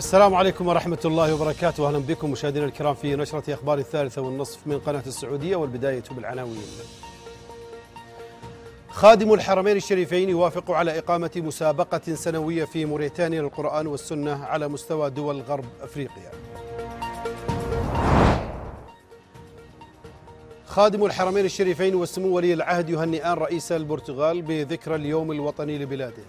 السلام عليكم ورحمة الله وبركاته أهلا بكم مشاهدينا الكرام في نشرة أخبار الثالثة والنصف من قناة السعودية والبداية بالعناوين خادم الحرمين الشريفين يوافق على إقامة مسابقة سنوية في موريتانيا للقرآن والسنة على مستوى دول غرب أفريقيا خادم الحرمين الشريفين وسمو ولي العهد يهنئان رئيس البرتغال بذكرى اليوم الوطني لبلاده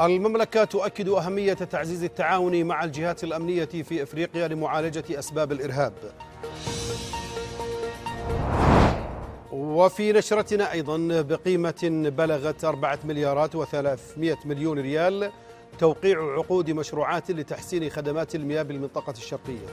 المملكة تؤكد أهمية تعزيز التعاون مع الجهات الأمنية في إفريقيا لمعالجة أسباب الإرهاب وفي نشرتنا أيضا بقيمة بلغت 4 مليارات و300 مليون ريال توقيع عقود مشروعات لتحسين خدمات المياه بالمنطقة الشرقية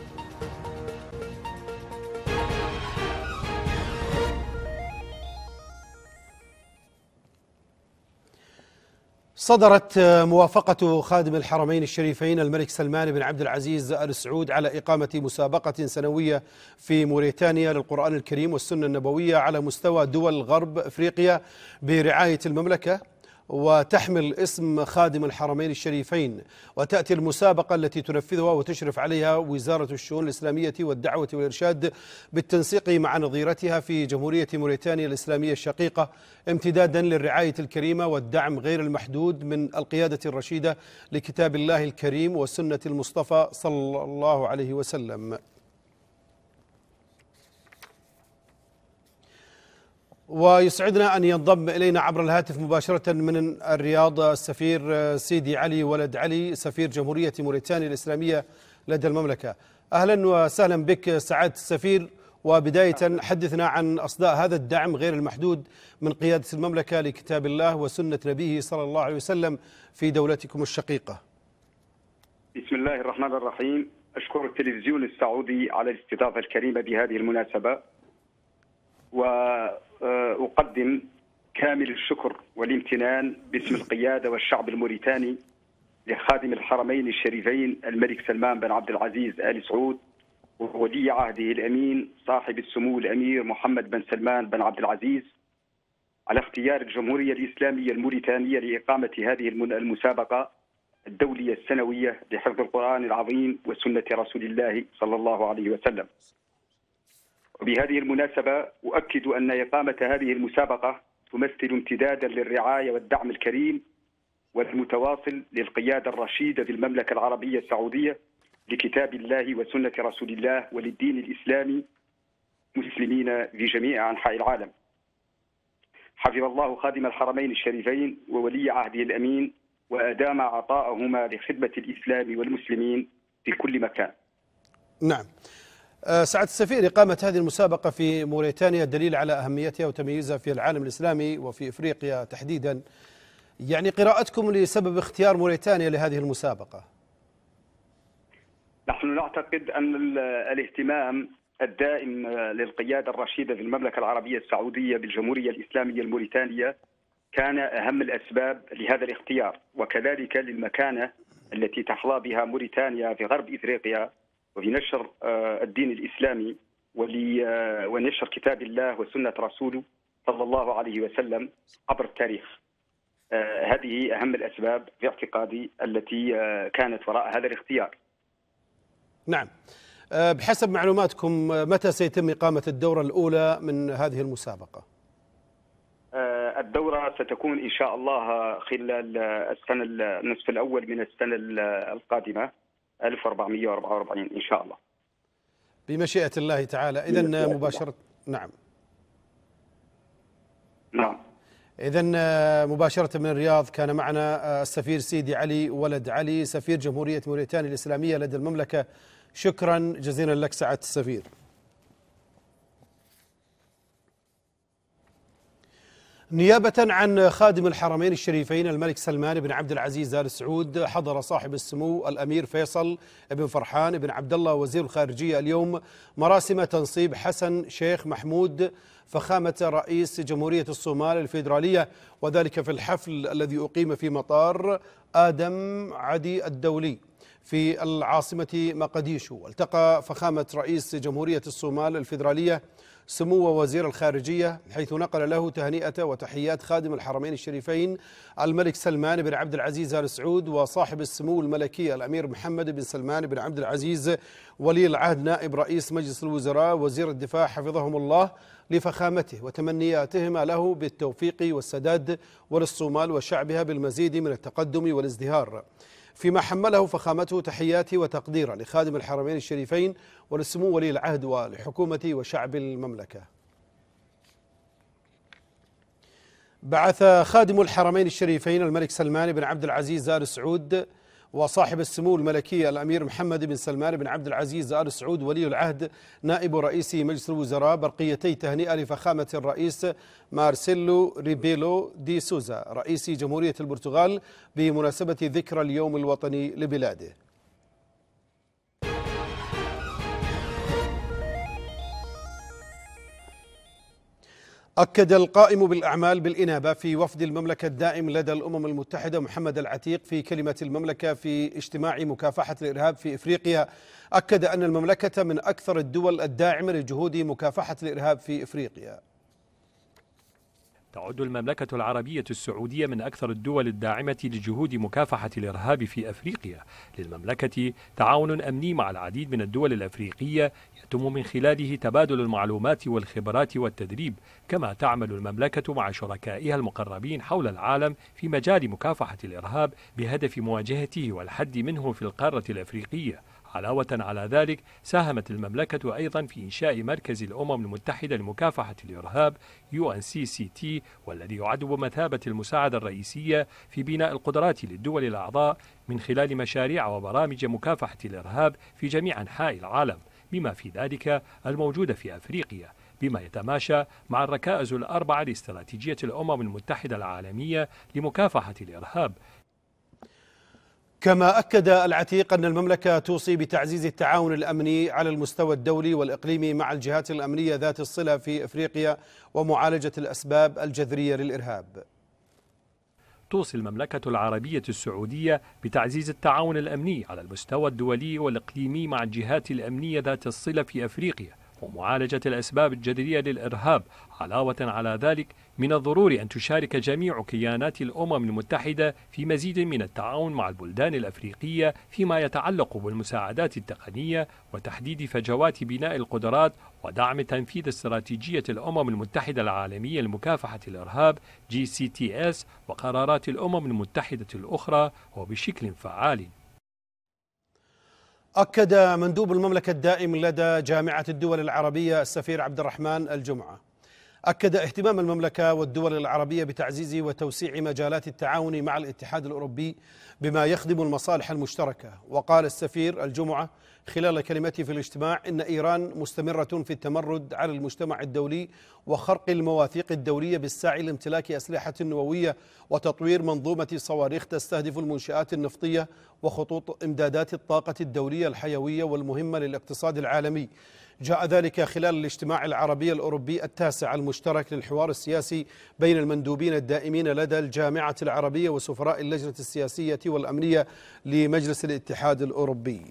صدرت موافقة خادم الحرمين الشريفين الملك سلمان بن عبد العزيز آل سعود على إقامة مسابقة سنوية في موريتانيا للقرآن الكريم والسنة النبوية على مستوى دول غرب أفريقيا برعاية المملكة وتحمل اسم خادم الحرمين الشريفين وتأتي المسابقة التي تنفذها وتشرف عليها وزارة الشؤون الإسلامية والدعوة والإرشاد بالتنسيق مع نظيرتها في جمهورية موريتانيا الإسلامية الشقيقة امتدادا للرعاية الكريمة والدعم غير المحدود من القيادة الرشيدة لكتاب الله الكريم وسنة المصطفى صلى الله عليه وسلم ويسعدنا أن ينضم إلينا عبر الهاتف مباشرة من الرياض السفير آه، سيدي علي ولد علي سفير جمهورية موريتانيا الإسلامية لدى المملكة أهلا وسهلا بك سعادة السفير وبداية حدثنا عن أصداء هذا الدعم غير المحدود من قيادة المملكة لكتاب الله وسنة نبيه صلى الله عليه وسلم في دولتكم الشقيقة بسم الله الرحمن الرحيم أشكر التلفزيون السعودي على الاستضافة الكريمة بهذه المناسبة واقدم كامل الشكر والامتنان باسم القياده والشعب الموريتاني لخادم الحرمين الشريفين الملك سلمان بن عبد العزيز ال سعود وولي عهده الامين صاحب السمو الامير محمد بن سلمان بن عبد العزيز على اختيار الجمهوريه الاسلاميه الموريتانيه لاقامه هذه المسابقه الدوليه السنويه لحفظ القران العظيم وسنه رسول الله صلى الله عليه وسلم. وبهذه المناسبة أؤكد أن إقامة هذه المسابقة تمثل امتدادا للرعاية والدعم الكريم والمتواصل للقيادة الرشيدة في المملكة العربية السعودية لكتاب الله وسنة رسول الله وللدين الإسلامي مسلمين في جميع أنحاء العالم حفظ الله خادم الحرمين الشريفين وولي عهده الأمين وأدام عطاءهما لخدمة الإسلام والمسلمين في كل مكان نعم آه، سعد السفير إقامة هذه المسابقة في موريتانيا دليل على أهميتها وتميزها في العالم الإسلامي وفي إفريقيا تحديدا يعني قراءتكم لسبب اختيار موريتانيا لهذه المسابقة نحن نعتقد أن الاهتمام الدائم للقيادة الرشيدة في المملكة العربية السعودية بالجمهورية الإسلامية الموريتانية كان أهم الأسباب لهذا الاختيار وكذلك للمكانة التي تحظى بها موريتانيا في غرب إفريقيا وبنشر آه، الدين الإسلامي ونشر آه، كتاب الله وسنة رسوله صلى الله عليه وسلم عبر التاريخ آه، هذه أهم الأسباب في اعتقادي التي كانت وراء هذا الاختيار نعم بحسب معلوماتكم متى سيتم إقامة الدورة الأولى من هذه المسابقة؟ الدورة ستكون إن شاء الله خلال السنة النصف الأول من السنة القادمة 1444 إن شاء الله بمشيئة الله تعالى إذا مباشرة نعم نعم إذا آه، مباشرة من الرياض كان معنا آه، السفير سيدي علي ولد علي سفير جمهورية موريتانيا الإسلامية لدى المملكة شكرا جزيلا لك سعادة السفير نيابة عن خادم الحرمين الشريفين الملك سلمان بن عبد العزيز آل سعود حضر صاحب السمو الأمير فيصل بن فرحان بن عبد الله وزير الخارجية اليوم مراسم تنصيب حسن شيخ محمود فخامة رئيس جمهورية الصومال الفيدرالية وذلك في الحفل الذي أقيم في مطار آدم عدي الدولي في العاصمة مقديشو التقى فخامة رئيس جمهورية الصومال الفيدرالية سمو وزير الخارجية حيث نقل له تهنئة وتحيات خادم الحرمين الشريفين الملك سلمان بن عبد العزيز آل سعود وصاحب السمو الملكي الأمير محمد بن سلمان بن عبد العزيز ولي العهد نائب رئيس مجلس الوزراء وزير الدفاع حفظهم الله لفخامته وتمنياتهما له بالتوفيق والسداد وللصومال وشعبها بالمزيد من التقدم والازدهار فيما حمله فخامته تحياتي وتقديرا لخادم الحرمين الشريفين ولسمو ولي العهد ولحكومة وشعب المملكة بعث خادم الحرمين الشريفين الملك سلمان بن عبد العزيز آل سعود وصاحب السمو الملكي الأمير محمد بن سلمان بن عبد العزيز آل سعود ولي العهد نائب رئيس مجلس الوزراء برقيتي تهنئة لفخامة الرئيس مارسيلو ريبيلو دي سوزا رئيس جمهورية البرتغال بمناسبة ذكرى اليوم الوطني لبلاده أكد القائم بالأعمال بالإنابة في وفد المملكة الدائم لدى الأمم المتحدة محمد العتيق في كلمة المملكة في اجتماع مكافحة الإرهاب في إفريقيا أكد أن المملكة من أكثر الدول الداعمة لجهود مكافحة الإرهاب في إفريقيا تعد المملكة العربية السعودية من أكثر الدول الداعمة لجهود مكافحة الإرهاب في أفريقيا للمملكة تعاون أمني مع العديد من الدول الأفريقية يتم من خلاله تبادل المعلومات والخبرات والتدريب كما تعمل المملكة مع شركائها المقربين حول العالم في مجال مكافحة الإرهاب بهدف مواجهته والحد منه في القارة الأفريقية علاوة على ذلك ساهمت المملكة أيضا في إنشاء مركز الأمم المتحدة لمكافحة الإرهاب UNCCT والذي يعد بمثابة المساعدة الرئيسية في بناء القدرات للدول الأعضاء من خلال مشاريع وبرامج مكافحة الإرهاب في جميع أنحاء العالم بما في ذلك الموجودة في أفريقيا بما يتماشى مع الركائز الأربعة لاستراتيجية الأمم المتحدة العالمية لمكافحة الإرهاب كما أكد العتيق أن المملكة توصي بتعزيز التعاون الأمني على المستوى الدولي والإقليمي مع الجهات الأمنية ذات الصلة في إفريقيا ومعالجة الأسباب الجذرية للإرهاب توصي المملكة العربية السعودية بتعزيز التعاون الأمني على المستوى الدولي والإقليمي مع الجهات الأمنية ذات الصلة في أفريقيا ومعالجة الأسباب الجذرية للإرهاب علاوة على ذلك من الضروري أن تشارك جميع كيانات الأمم المتحدة في مزيد من التعاون مع البلدان الأفريقية فيما يتعلق بالمساعدات التقنية وتحديد فجوات بناء القدرات ودعم تنفيذ استراتيجية الأمم المتحدة العالمية لمكافحة الإرهاب GCTS وقرارات الأمم المتحدة الأخرى وبشكل فعال أكد مندوب المملكة الدائم لدى جامعة الدول العربية السفير عبد الرحمن الجمعة أكد اهتمام المملكة والدول العربية بتعزيز وتوسيع مجالات التعاون مع الاتحاد الأوروبي بما يخدم المصالح المشتركة وقال السفير الجمعة خلال كلمته في الاجتماع إن إيران مستمرة في التمرد على المجتمع الدولي وخرق المواثيق الدولية بالسعي لامتلاك أسلحة نووية وتطوير منظومة صواريخ تستهدف المنشآت النفطية وخطوط إمدادات الطاقة الدولية الحيوية والمهمة للاقتصاد العالمي جاء ذلك خلال الاجتماع العربي الأوروبي التاسع المشترك للحوار السياسي بين المندوبين الدائمين لدى الجامعة العربية وسفراء اللجنة السياسية والأمنية لمجلس الاتحاد الأوروبي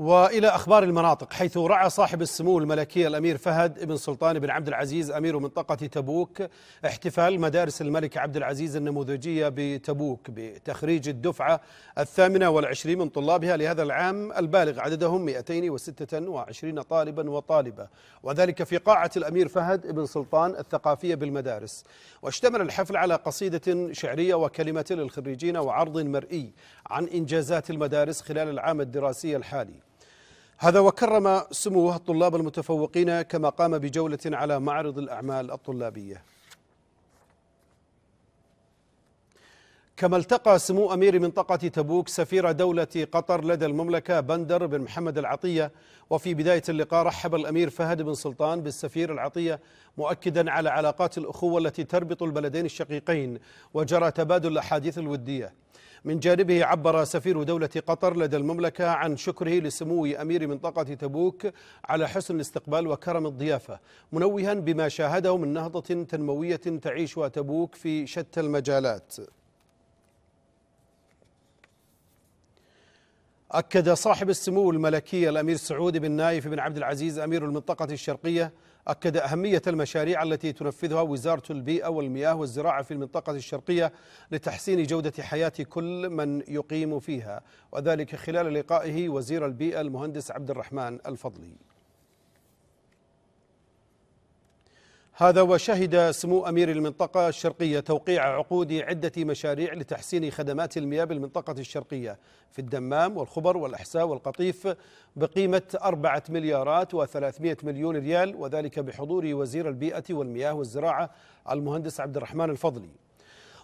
والى اخبار المناطق حيث رعى صاحب السمو الملكيه الامير فهد بن سلطان بن عبد العزيز امير منطقه تبوك احتفال مدارس الملك عبد العزيز النموذجيه بتبوك بتخريج الدفعه الثامنه والعشرين من طلابها لهذا العام البالغ عددهم 226 طالبا وطالبه وذلك في قاعه الامير فهد بن سلطان الثقافيه بالمدارس واشتمل الحفل على قصيده شعريه وكلمه للخريجين وعرض مرئي عن انجازات المدارس خلال العام الدراسي الحالي هذا وكرم سموه الطلاب المتفوقين كما قام بجولة على معرض الأعمال الطلابية كما التقى سمو أمير منطقة تبوك سفير دولة قطر لدى المملكة بندر بن محمد العطية وفي بداية اللقاء رحب الأمير فهد بن سلطان بالسفير العطية مؤكدا على علاقات الأخوة التي تربط البلدين الشقيقين وجرى تبادل الأحاديث الودية من جانبه عبر سفير دولة قطر لدى المملكة عن شكره لسمو أمير منطقة تبوك على حسن الاستقبال وكرم الضيافة منوها بما شاهده من نهضة تنموية تعيشها تبوك في شتى المجالات أكد صاحب السمو الملكي الأمير سعود بن نايف بن عبد العزيز أمير المنطقة الشرقية أكد أهمية المشاريع التي تنفذها وزارة البيئة والمياه والزراعة في المنطقة الشرقية لتحسين جودة حياة كل من يقيم فيها وذلك خلال لقائه وزير البيئة المهندس عبد الرحمن الفضلي هذا وشهد سمو أمير المنطقة الشرقية توقيع عقود عدة مشاريع لتحسين خدمات المياه بالمنطقة الشرقية في الدمام والخبر والأحساء والقطيف بقيمة أربعة مليارات وثلاثمائة مليون ريال وذلك بحضور وزير البيئة والمياه والزراعة المهندس عبد الرحمن الفضلي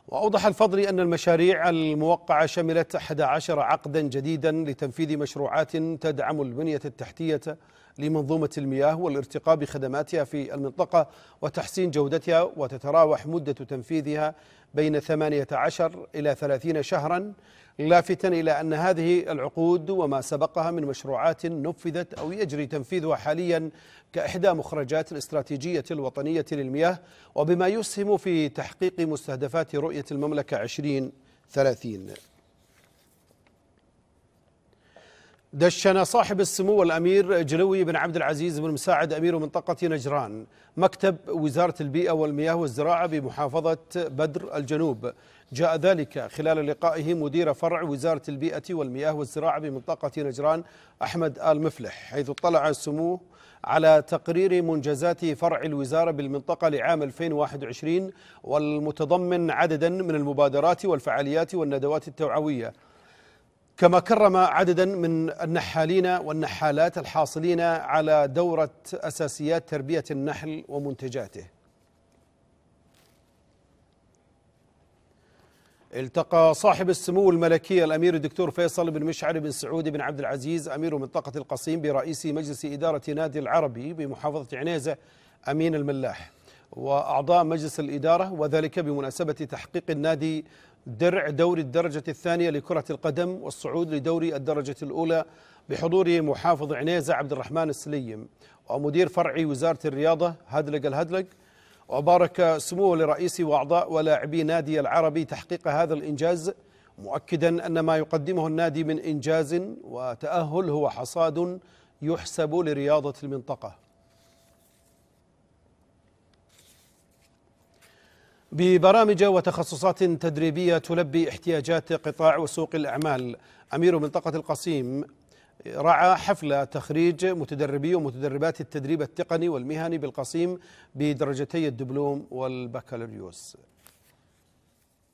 وأوضح الفضلي أن المشاريع الموقعة شملت 11 عقدا جديدا لتنفيذ مشروعات تدعم البنية التحتية لمنظومة المياه والارتقاء بخدماتها في المنطقة وتحسين جودتها وتتراوح مدة تنفيذها بين 18 إلى 30 شهرا لافتا إلى أن هذه العقود وما سبقها من مشروعات نفذت أو يجري تنفيذها حاليا كإحدى مخرجات الاستراتيجية الوطنية للمياه وبما يسهم في تحقيق مستهدفات رؤية المملكة 2030 دشن صاحب السمو الأمير جلوي بن عبد العزيز بن مساعد أمير منطقة نجران مكتب وزارة البيئة والمياه والزراعة بمحافظة بدر الجنوب جاء ذلك خلال لقائه مدير فرع وزارة البيئة والمياه والزراعة بمنطقة نجران أحمد آل مفلح حيث اطلع السمو على تقرير منجزات فرع الوزارة بالمنطقة لعام 2021 والمتضمن عددا من المبادرات والفعاليات والندوات التوعوية كما كرم عددا من النحالين والنحالات الحاصلين على دورة أساسيات تربية النحل ومنتجاته التقى صاحب السمو الملكي الأمير الدكتور فيصل بن مشعل بن سعود بن عبد العزيز أمير منطقة القصيم برئيس مجلس إدارة نادي العربي بمحافظة عنيزة أمين الملاح وأعضاء مجلس الإدارة وذلك بمناسبة تحقيق النادي درع دوري الدرجة الثانية لكرة القدم والصعود لدوري الدرجة الأولى بحضور محافظ عنيزة عبد الرحمن السليم ومدير فرعي وزارة الرياضة هدلق الهدلق وبارك سموه لرئيس وأعضاء ولاعبي نادي العربي تحقيق هذا الإنجاز مؤكدا أن ما يقدمه النادي من إنجاز وتأهل هو حصاد يحسب لرياضة المنطقة ببرامج وتخصصات تدريبية تلبي احتياجات قطاع وسوق الأعمال أمير منطقة القصيم رعى حفل تخريج متدربي ومتدربات التدريب التقني والمهني بالقصيم بدرجتي الدبلوم والبكالوريوس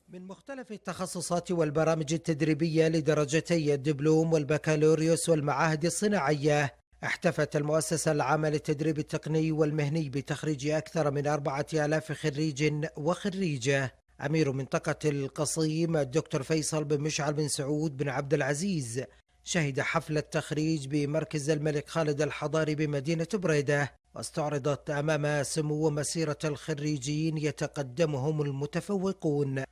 من مختلف التخصصات والبرامج التدريبية لدرجتي الدبلوم والبكالوريوس والمعاهد الصناعية احتفت المؤسسة العامة للتدريب التقني والمهني بتخريج أكثر من أربعة آلاف خريج وخريجة أمير منطقة القصيم الدكتور فيصل بن مشعل بن سعود بن عبد العزيز شهد حفلة التخريج بمركز الملك خالد الحضاري بمدينة بريدة واستعرضت أمام سمو مسيرة الخريجين يتقدمهم المتفوقون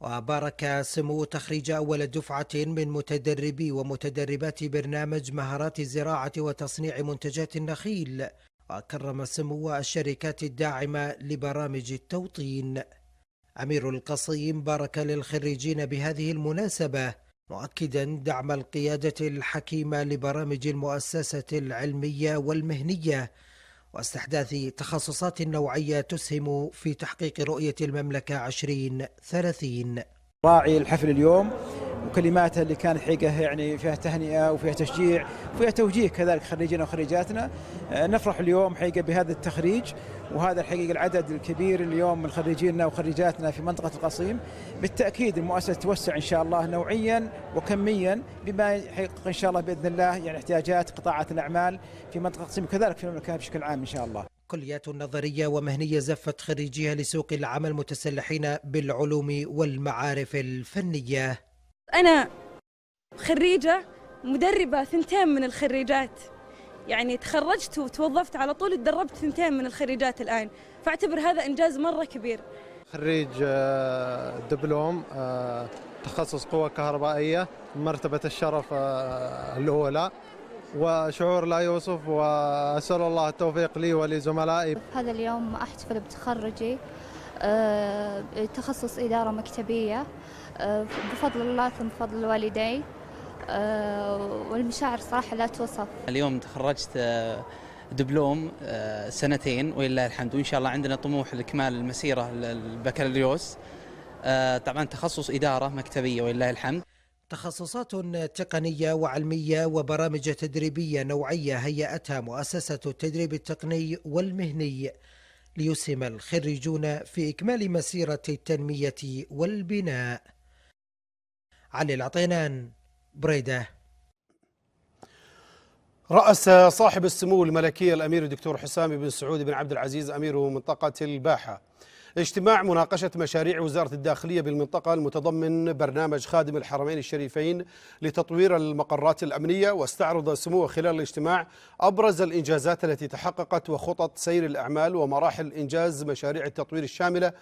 وبارك سمو تخريج أول دفعة من متدربي ومتدربات برنامج مهارات الزراعة وتصنيع منتجات النخيل وكرم سمو الشركات الداعمة لبرامج التوطين أمير القصيم بارك للخريجين بهذه المناسبة مؤكدا دعم القيادة الحكيمة لبرامج المؤسسة العلمية والمهنية واستحداث تخصصات نوعية تسهم في تحقيق رؤية المملكة 2030 راعي الحفل اليوم وكلماتها اللي كانت حقيقه يعني فيها تهنئه وفيها تشجيع وفيها توجيه كذلك خريجنا وخريجاتنا آه، نفرح اليوم حقيقه بهذا التخريج وهذا الحقيقه العدد الكبير اليوم من خريجينا وخريجاتنا في منطقه القصيم بالتاكيد المؤسسه توسع ان شاء الله نوعيا وكميا بما يحقق ان شاء الله باذن الله يعني احتياجات قطاعات الاعمال في منطقه القصيم وكذلك في المملكه بشكل عام ان شاء الله. كليات نظرية ومهنية زفت خريجيها لسوق العمل متسلحين بالعلوم والمعارف الفنية أنا خريجة مدربة ثنتين من الخريجات يعني تخرجت وتوظفت على طول تدربت ثنتين من الخريجات الآن فأعتبر هذا إنجاز مرة كبير خريج آه، دبلوم آه، تخصص قوة كهربائية مرتبة الشرف آه، الأولى وشعور لا يوصف وأسأل الله التوفيق لي ولزملائي هذا اليوم أحتفل بتخرجي تخصص إدارة مكتبية آه، بفضل الله ثم بفضل والدي آه، والمشاعر صراحة لا توصف اليوم تخرجت آه، دبلوم سنتين ولله الحمد وإن شاء الله عندنا طموح لإكمال المسيرة البكالوريوس طبعا تخصص إدارة مكتبية ولله الحمد تخصصات تقنية وعلمية وبرامج تدريبية نوعية هيأتها مؤسسة التدريب التقني والمهني ليسهم الخريجون في إكمال مسيرة التنمية والبناء علي العطينان بريده رأس صاحب السمو الملكية الأمير الدكتور حسام بن سعود بن عبد العزيز أمير منطقة الباحة اجتماع مناقشة مشاريع وزارة الداخلية بالمنطقة المتضمن برنامج خادم الحرمين الشريفين لتطوير المقرات الأمنية واستعرض سموه خلال الاجتماع أبرز الإنجازات التي تحققت وخطط سير الأعمال ومراحل إنجاز مشاريع التطوير الشاملة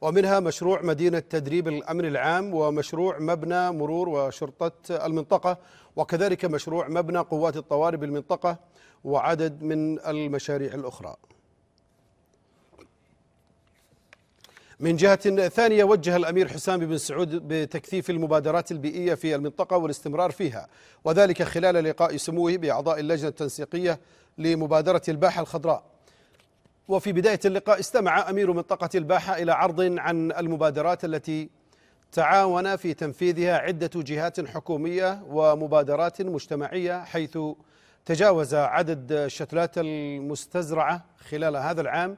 ومنها مشروع مدينة تدريب الأمن العام ومشروع مبنى مرور وشرطة المنطقة وكذلك مشروع مبنى قوات الطوارئ بالمنطقة وعدد من المشاريع الأخرى من جهة ثانية وجه الأمير حسام بن سعود بتكثيف المبادرات البيئية في المنطقة والاستمرار فيها وذلك خلال لقاء سموه بأعضاء اللجنة التنسيقية لمبادرة الباحة الخضراء وفي بداية اللقاء استمع أمير منطقة الباحة إلى عرض عن المبادرات التي تعاون في تنفيذها عدة جهات حكومية ومبادرات مجتمعية حيث تجاوز عدد الشتلات المستزرعة خلال هذا العام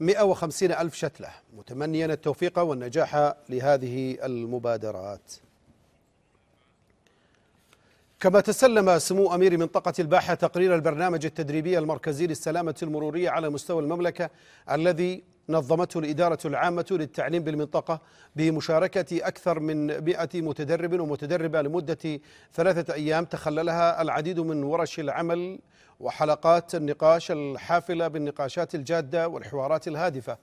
150 ألف شتلة متمنيا التوفيق والنجاح لهذه المبادرات كما تسلم سمو أمير منطقة الباحة تقرير البرنامج التدريبي المركزي للسلامة المرورية على مستوى المملكة الذي نظمته الإدارة العامة للتعليم بالمنطقة بمشاركة أكثر من 100 متدرب ومتدربة لمدة ثلاثة أيام تخللها العديد من ورش العمل وحلقات النقاش الحافلة بالنقاشات الجادة والحوارات الهادفة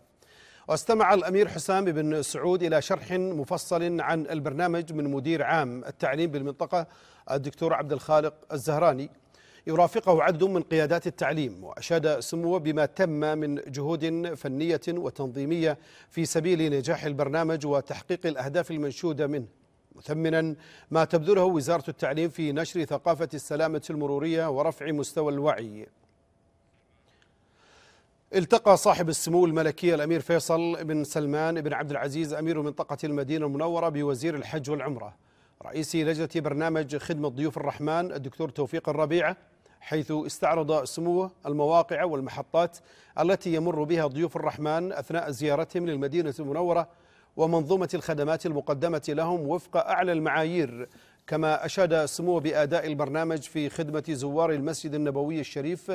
واستمع الأمير حسام بن سعود إلى شرح مفصل عن البرنامج من مدير عام التعليم بالمنطقة الدكتور عبد الخالق الزهراني يرافقه عدد من قيادات التعليم وأشاد سموه بما تم من جهود فنية وتنظيمية في سبيل نجاح البرنامج وتحقيق الأهداف المنشودة منه مثمنا ما تبذله وزارة التعليم في نشر ثقافة السلامة المرورية ورفع مستوى الوعي التقى صاحب السمو الملكي الأمير فيصل بن سلمان بن عبد العزيز أمير منطقة المدينة المنورة بوزير الحج والعمرة رئيس لجنة برنامج خدمة ضيوف الرحمن الدكتور توفيق الربيعة حيث استعرض سموه المواقع والمحطات التي يمر بها ضيوف الرحمن أثناء زيارتهم للمدينة المنورة ومنظومة الخدمات المقدمة لهم وفق أعلى المعايير كما أشاد سموه بأداء البرنامج في خدمة زوار المسجد النبوي الشريف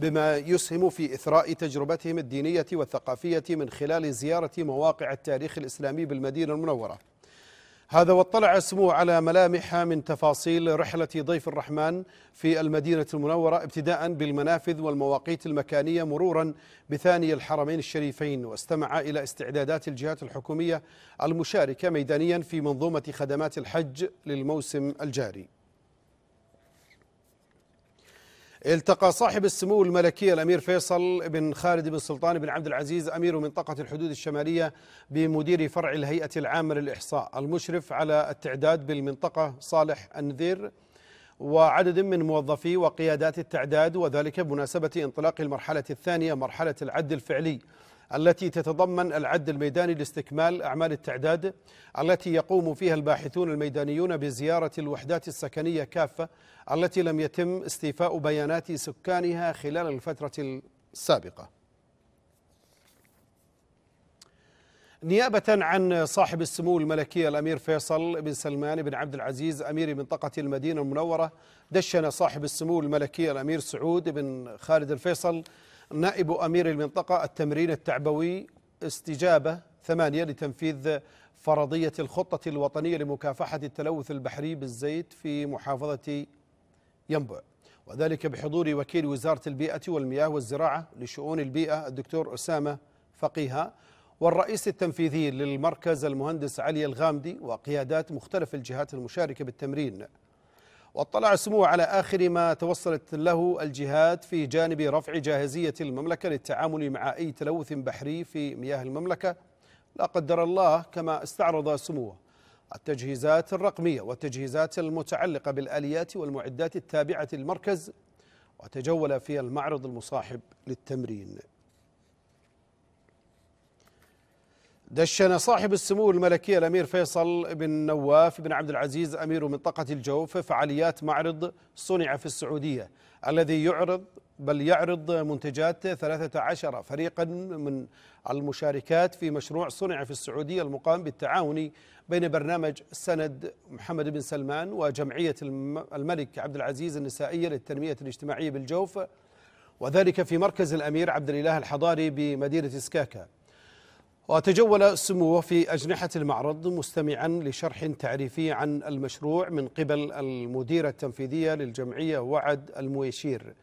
بما يسهم في إثراء تجربتهم الدينية والثقافية من خلال زيارة مواقع التاريخ الإسلامي بالمدينة المنورة هذا واطلع سمو على ملامح من تفاصيل رحلة ضيف الرحمن في المدينة المنورة ابتداء بالمنافذ والمواقيت المكانية مرورا بثاني الحرمين الشريفين واستمع إلى استعدادات الجهات الحكومية المشاركة ميدانيا في منظومة خدمات الحج للموسم الجاري التقى صاحب السمو الملكي الامير فيصل بن خالد بن سلطان بن عبد العزيز امير منطقه الحدود الشماليه بمدير فرع الهيئه العامه للاحصاء المشرف على التعداد بالمنطقه صالح النذير وعدد من موظفي وقيادات التعداد وذلك بمناسبه انطلاق المرحله الثانيه مرحله العد الفعلي التي تتضمن العد الميداني لاستكمال أعمال التعداد التي يقوم فيها الباحثون الميدانيون بزيارة الوحدات السكنية كافة التي لم يتم استيفاء بيانات سكانها خلال الفترة السابقة نيابة عن صاحب السمو الملكي الأمير فيصل بن سلمان بن عبد العزيز أمير منطقة المدينة المنورة دشن صاحب السمو الملكي الأمير سعود بن خالد الفيصل نائب أمير المنطقة التمرين التعبوي استجابة ثمانية لتنفيذ فرضية الخطة الوطنية لمكافحة التلوث البحري بالزيت في محافظة ينبع وذلك بحضور وكيل وزارة البيئة والمياه والزراعة لشؤون البيئة الدكتور أسامة فقيها والرئيس التنفيذي للمركز المهندس علي الغامدي وقيادات مختلف الجهات المشاركة بالتمرين واطلع سموه على آخر ما توصلت له الجهات في جانب رفع جاهزية المملكة للتعامل مع أي تلوث بحري في مياه المملكة لا قدر الله كما استعرض سموه التجهيزات الرقمية والتجهيزات المتعلقة بالآليات والمعدات التابعة للمركز وتجول في المعرض المصاحب للتمرين دشن صاحب السمو الملكي الامير فيصل بن نواف بن عبد العزيز امير منطقه الجوف فعاليات معرض صنع في السعوديه الذي يعرض بل يعرض منتجات 13 فريقا من المشاركات في مشروع صنع في السعوديه المقام بالتعاون بين برنامج سند محمد بن سلمان وجمعيه الملك عبد العزيز النسائيه للتنميه الاجتماعيه بالجوف وذلك في مركز الامير عبد الاله الحضاري بمدينه سكاكا وتجول سموه في أجنحة المعرض مستمعا لشرح تعريفي عن المشروع من قبل المديرة التنفيذية للجمعية وعد المويشير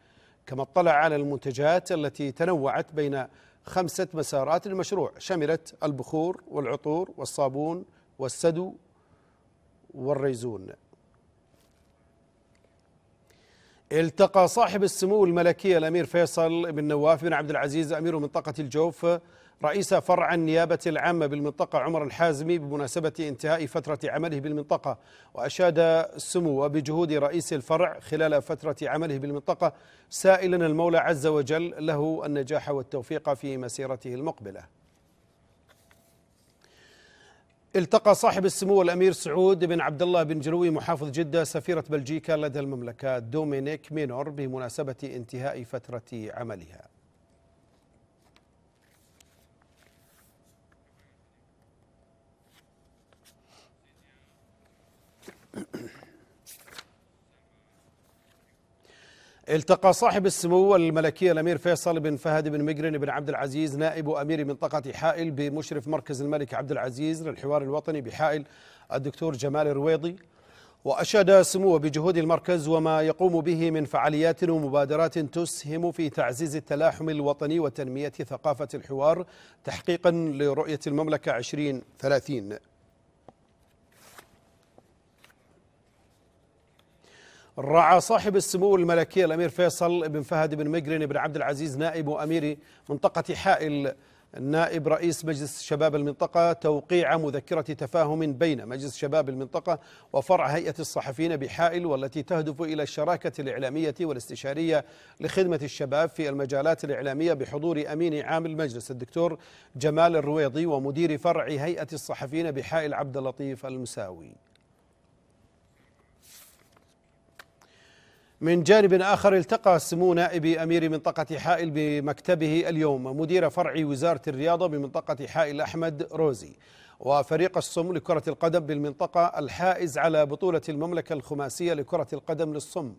كما اطلع على المنتجات التي تنوعت بين خمسة مسارات المشروع شملت البخور والعطور والصابون والسدو والريزون التقى صاحب السمو الملكية الأمير فيصل بن نواف بن عبد العزيز أمير منطقة الجوف رئيس فرع النيابة العامة بالمنطقة عمر الحازمي بمناسبة انتهاء فترة عمله بالمنطقة وأشاد سمو بجهود رئيس الفرع خلال فترة عمله بالمنطقة سائلا المولى عز وجل له النجاح والتوفيق في مسيرته المقبله التقى صاحب السمو الامير سعود بن عبد الله بن جلوي محافظ جده سفيره بلجيكا لدى المملكه دومينيك مينور بمناسبه انتهاء فتره عملها. التقى صاحب السمو الملكي الامير فيصل بن فهد بن مجرن بن عبد العزيز نائب امير منطقه حائل بمشرف مركز الملك عبد العزيز للحوار الوطني بحائل الدكتور جمال الرويضي واشاد سموه بجهود المركز وما يقوم به من فعاليات ومبادرات تسهم في تعزيز التلاحم الوطني وتنميه ثقافه الحوار تحقيقا لرؤيه المملكه 2030 رعى صاحب السمو الملكي الامير فيصل بن فهد بن مقرن بن عبد العزيز نائب امير منطقه حائل نائب رئيس مجلس شباب المنطقة توقيع مذكرة تفاهم بين مجلس شباب المنطقة وفرع هيئة الصحفيين بحائل والتي تهدف إلى الشراكة الإعلامية والاستشارية لخدمة الشباب في المجالات الإعلامية بحضور أمين عام المجلس الدكتور جمال الرويضي ومدير فرع هيئة الصحفيين بحائل عبد اللطيف المساوي من جانب آخر التقى سمو نائب أمير منطقة حائل بمكتبه اليوم مدير فرع وزارة الرياضة بمنطقة حائل أحمد روزي وفريق الصم لكرة القدم بالمنطقة الحائز على بطولة المملكة الخماسية لكرة القدم للصم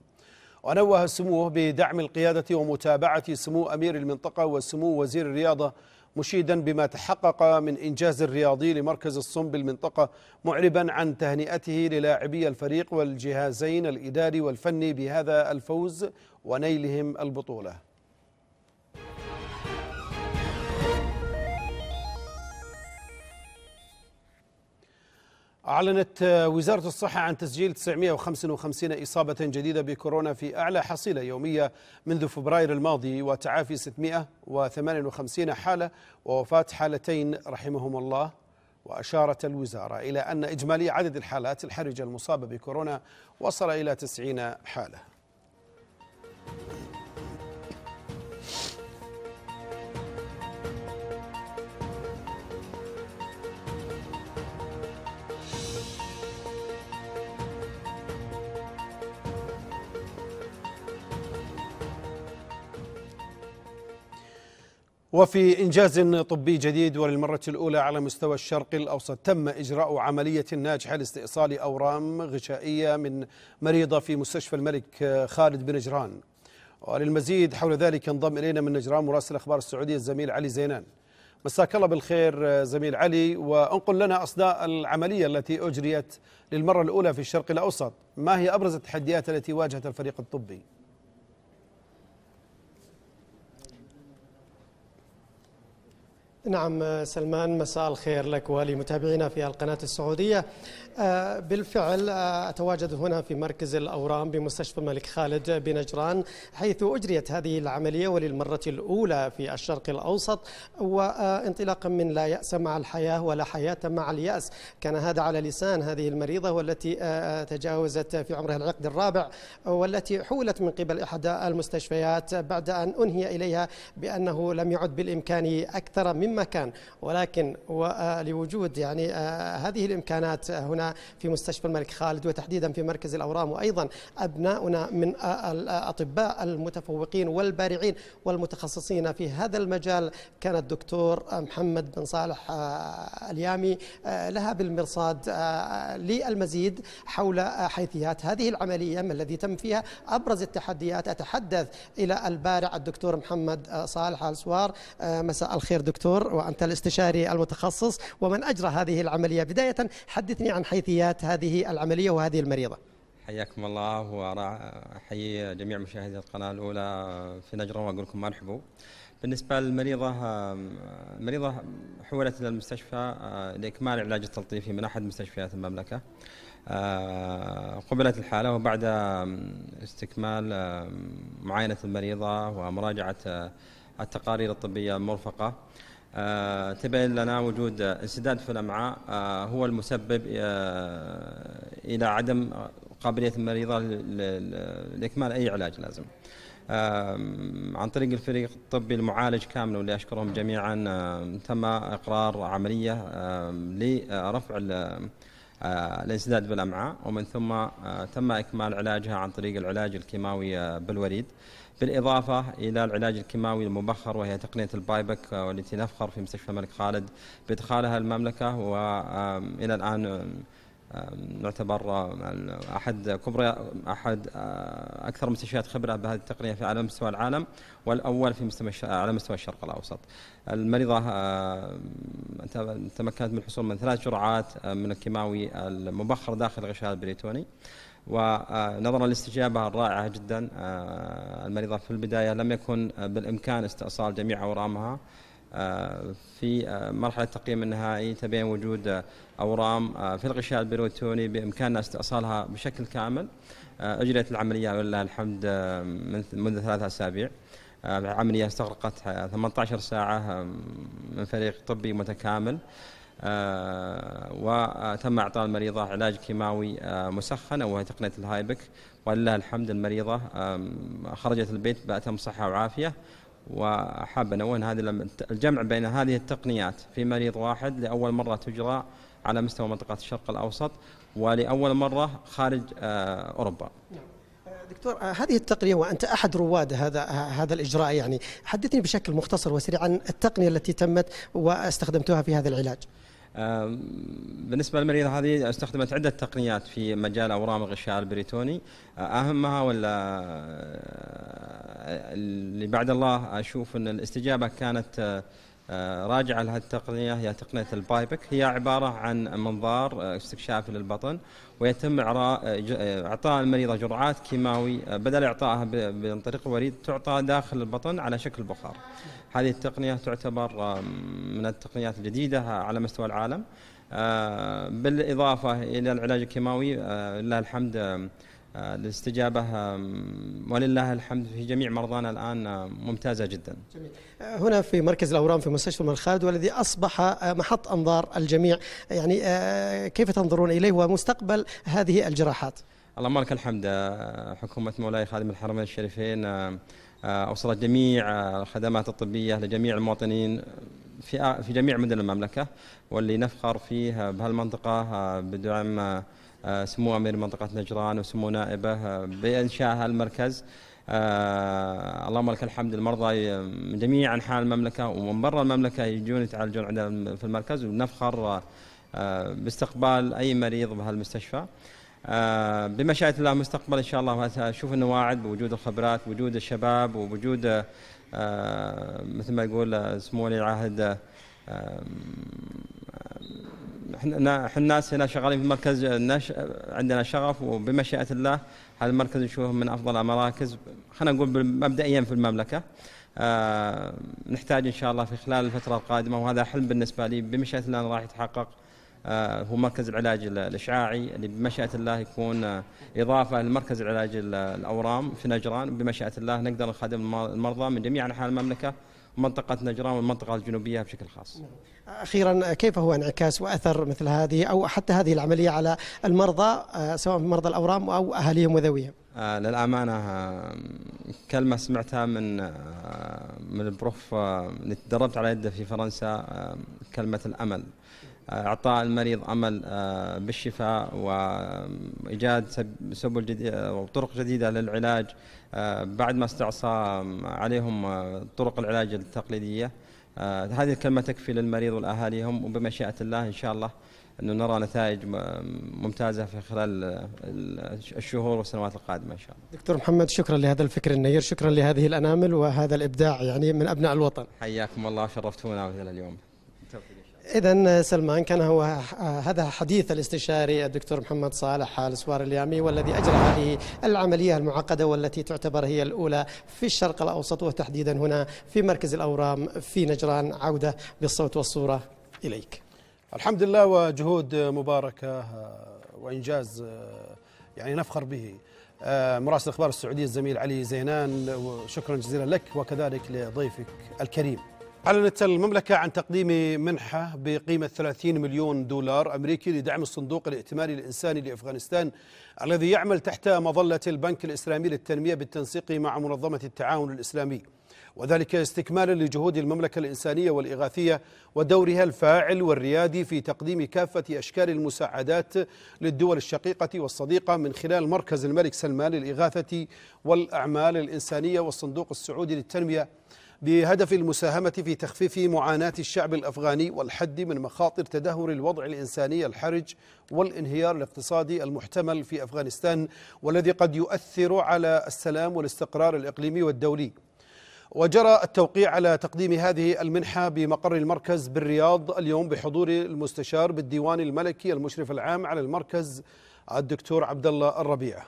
ونوه سموه بدعم القيادة ومتابعة سمو أمير المنطقة وسمو وزير الرياضة مشيدا بما تحقق من إنجاز الرياضي لمركز الصم بالمنطقة معربا عن تهنئته للاعبي الفريق والجهازين الإداري والفني بهذا الفوز ونيلهم البطولة أعلنت آه، وزارة الصحة عن تسجيل 955 إصابة جديدة بكورونا في أعلى حصيلة يومية منذ فبراير الماضي وتعافي 658 حالة ووفاة حالتين رحمهم الله وأشارت الوزارة إلى أن إجمالي عدد الحالات الحرجة المصابة بكورونا وصل إلى 90 حالة. وفي إنجاز طبي جديد وللمرة الأولى على مستوى الشرق الأوسط تم إجراء عملية ناجحة لاستئصال أورام غشائية من مريضة في مستشفى الملك خالد بن نجران وللمزيد حول ذلك انضم إلينا من نجران مراسل أخبار السعودية الزميل علي زينان مساك الله بالخير زميل علي وانقل لنا أصداء العملية التي أجريت للمرة الأولى في الشرق الأوسط ما هي أبرز التحديات التي واجهت الفريق الطبي؟ نعم سلمان مساء الخير لك ولمتابعينا في القناة السعودية آه، بالفعل آه، أتواجد هنا في مركز الأورام بمستشفى الملك خالد بنجران حيث أجريت هذه العملية وللمرة الأولى في الشرق الأوسط وانطلاقا من لا يأس مع الحياة ولا حياة مع اليأس كان هذا على لسان هذه المريضة والتي آه، تجاوزت في عمرها العقد الرابع والتي حولت من قبل إحدى المستشفيات بعد أن أنهي إليها بأنه لم يعد بالإمكان أكثر مما كان ولكن ولوجود يعني هذه الإمكانات هنا في مستشفى الملك خالد وتحديدا في مركز الأورام وأيضا ابناؤنا من الأطباء المتفوقين والبارعين والمتخصصين في هذا المجال كان الدكتور محمد بن صالح آه، اليامي آه، لها بالمرصاد آه، للمزيد حول حيثيات هذه العملية ما الذي تم فيها أبرز التحديات أتحدث إلى البارع الدكتور محمد صالح السوار مساء الخير دكتور وأنت الاستشاري المتخصص ومن أجرى هذه العملية بداية حدثني عن حيثيات حيثيات هذه العملية وهذه المريضة حياكم الله وأحيي جميع مشاهدي القناة الأولى في نجرة وأقول لكم مرحبا بالنسبة للمريضة المريضة حولت إلى المستشفى آه، لإكمال العلاج التلطيفي من أحد مستشفيات المملكة آه، قبلت الحالة وبعد استكمال معاينة المريضة ومراجعة آه، التقارير الطبية المرفقة آه، تبين لنا وجود انسداد في الامعاء آه، هو المسبب آه، الى عدم قابليه المريضه لاكمال اي علاج لازم. عن طريق الفريق الطبي المعالج كامل واللي اشكرهم جميعا تم اقرار عمليه لرفع الانسداد بالامعاء ومن ثم تم اكمال علاجها عن طريق العلاج الكيماوي بالوريد. بالإضافة إلى العلاج الكيماوي المبخر وهي تقنية البايبك والتي نفخر في مستشفى الملك خالد بإدخالها المملكة وإلى الآن نعتبر احد كبرى احد اكثر مستشفيات خبره بهذه التقنيه في على مستوى العالم والاول في مستوى على مستوى الشرق الاوسط. المريضه تمكنت من الحصول من ثلاث جرعات من الكيماوي المبخر داخل الغشاء البريتوني. ونظرا للاستجابة الرائعة جدا آه، المريضة في البداية لم يكن آه، بالإمكان استئصال جميع أورامها آه، في مرحلة التقييم النهائي تبين وجود أورام في الغشاء البروتوني بإمكاننا استئصالها بشكل كامل أجريت العملية ولله الحمد منذ ثلاثة أسابيع العملية استغرقت 18 ساعة من فريق طبي متكامل آه، وتم إعطاء المريضة علاج كيماوي آه، مسخن وهي تقنية الهايبك ولله الحمد المريضة خرجت البيت بأتم صحة وعافية وحاب أن هذه الجمع بين هذه التقنيات في مريض واحد لأول مرة تجرى على مستوى منطقة الشرق الأوسط ولأول مرة خارج آه، أوروبا نعم. دكتور هذه التقنية وأنت أحد رواد هذا هذا الإجراء يعني حدثني بشكل مختصر وسريع عن التقنية التي تمت واستخدمتها في هذا العلاج بالنسبة للمريضة هذه استخدمت عدة تقنيات في مجال أورام الغشاء البريتوني آه، أهمها ولا آه، اللي بعد الله أشوف أن الاستجابة كانت آه، راجعة لهذه التقنية هي تقنية البايبك هي عبارة عن منظار استكشافي للبطن ويتم إعطاء المريضة جرعات كيماوي بدل إعطائها عن طريق الوريد تعطى داخل البطن على شكل بخار هذه التقنية تعتبر من التقنيات الجديدة على مستوى العالم آه، بالإضافة إلى العلاج الكيماوي آه، لله الحمد آه، الاستجابة ولله الحمد في جميع مرضانا الآن ممتازة جدا جميل. هنا في مركز الأورام في مستشفى من الخالد والذي أصبح محط أنظار الجميع يعني كيف تنظرون إليه ومستقبل هذه الجراحات اللهم لك الحمد حكومة مولاي خادم الحرمين الشريفين آه، أوصلت جميع آه، الخدمات الطبية لجميع المواطنين في جميع مدن المملكة واللي نفخر فيه بهالمنطقة آه، بدعم سمو أمير منطقة نجران وسمو نائبه بإنشاء هالمركز آه اللهم لك الحمد المرضى من جميع انحاء المملكه ومن برا المملكه يجون يتعالجون عندنا في المركز ونفخر آه باستقبال اي مريض بهالمستشفى. آه، بمشيئة الله مستقبل إن شاء الله أشوف أنه واعد بوجود الخبرات وجود الشباب وبوجود آه، مثل ما يقول آه، سمو ولي العهد احنا احنا الناس هنا شغالين في مركز عندنا شغف وبمشيئه الله هذا المركز نشوفه من افضل المراكز خلينا نقول مبدئيا في المملكه نحتاج ان شاء الله في خلال الفتره القادمه وهذا حلم بالنسبه لي بمشيئه الله راح يتحقق آه، هو مركز العلاج الإشعاعي اللي بمشيئة الله يكون آه، إضافة لمركز العلاج الأورام في نجران بمشيئة الله نقدر نخدم المرضى من جميع أنحاء المملكة منطقة نجران والمنطقة الجنوبية بشكل خاص أخيرا كيف هو انعكاس وأثر مثل هذه أو حتى هذه العملية على المرضى آه، سواء مرضى الأورام أو أهاليهم وذويهم للأمانة كلمة سمعتها من من البروف اللي تدربت على يده في فرنسا كلمة الأمل اعطاء المريض امل آه، بالشفاء وايجاد سبل جديده وطرق جديده للعلاج آه، بعد ما استعصى عليهم آه، طرق العلاج التقليديه هذه الكلمه تكفي للمريض والاهاليهم وبمشيئه الله ان شاء الله انه نرى نتائج ممتازه في خلال الشهور والسنوات القادمه ان شاء الله. دكتور محمد شكرا لهذا الفكر النير، شكرا لهذه الانامل وهذا الابداع يعني من ابناء الوطن. حياكم الله شرفتونا مثل اليوم. إذا سلمان كان هو هذا حديث الاستشاري الدكتور محمد صالح السوار اليامي والذي أجرى هذه العملية المعقدة والتي تعتبر هي الأولى في الشرق الأوسط وتحديدا هنا في مركز الأورام في نجران عودة بالصوت والصورة إليك الحمد لله وجهود مباركة آه، وإنجاز آه، يعني نفخر به آه، مراسل اخبار السعوديه الزميل علي زينان شكرا جزيلا لك وكذلك لضيفك الكريم أعلنت المملكة عن تقديم منحة بقيمة 30 مليون دولار أمريكي لدعم الصندوق الائتماني الإنساني لأفغانستان الذي يعمل تحت مظلة البنك الإسلامي للتنمية بالتنسيق مع منظمة التعاون الإسلامي وذلك استكمالا لجهود المملكة الإنسانية والإغاثية ودورها الفاعل والريادي في تقديم كافة أشكال المساعدات للدول الشقيقة والصديقة من خلال مركز الملك سلمان للإغاثة والأعمال الإنسانية والصندوق السعودي للتنمية بهدف المساهمة في تخفيف معاناة الشعب الأفغاني والحد من مخاطر تدهور الوضع الإنساني الحرج والانهيار الاقتصادي المحتمل في أفغانستان والذي قد يؤثر على السلام والاستقرار الإقليمي والدولي وجرى التوقيع على تقديم هذه المنحة بمقر المركز بالرياض اليوم بحضور المستشار بالديوان الملكي المشرف العام على المركز الدكتور عبد الله الربيع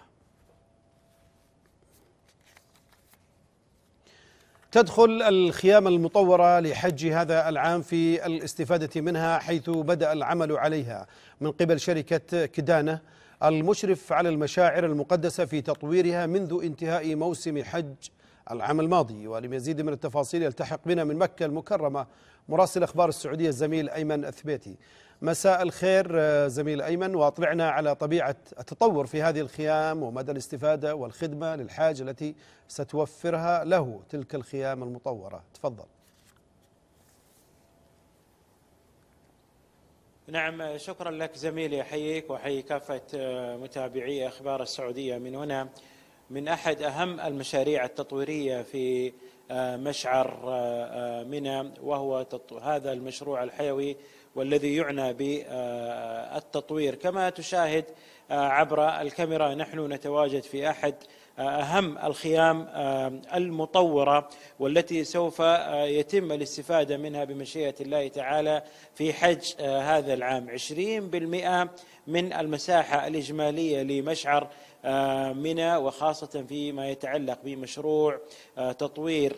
تدخل الخيام المطورة لحج هذا العام في الاستفادة منها حيث بدأ العمل عليها من قبل شركة كدانة المشرف على المشاعر المقدسة في تطويرها منذ انتهاء موسم حج العام الماضي ولمزيد من التفاصيل يلتحق بنا من مكة المكرمة مراسل أخبار السعودية الزميل أيمن أثبيتي مساء الخير آه، زميل أيمن وأطلعنا على طبيعة التطور في هذه الخيام ومدى الاستفادة والخدمة للحاجة التي ستوفرها له تلك الخيام المطورة تفضل نعم شكرا لك زميلي أحييك وأحيي كافة آه، متابعي أخبار السعودية من هنا من أحد أهم المشاريع التطويرية في آه، مشعر منى وهو هذا المشروع الحيوي والذي يعنى بالتطوير كما تشاهد عبر الكاميرا نحن نتواجد في احد اهم الخيام المطوره والتي سوف يتم الاستفاده منها بمشيئه الله تعالى في حج هذا العام 20% من المساحه الاجماليه لمشعر منى وخاصة فيما يتعلق بمشروع تطوير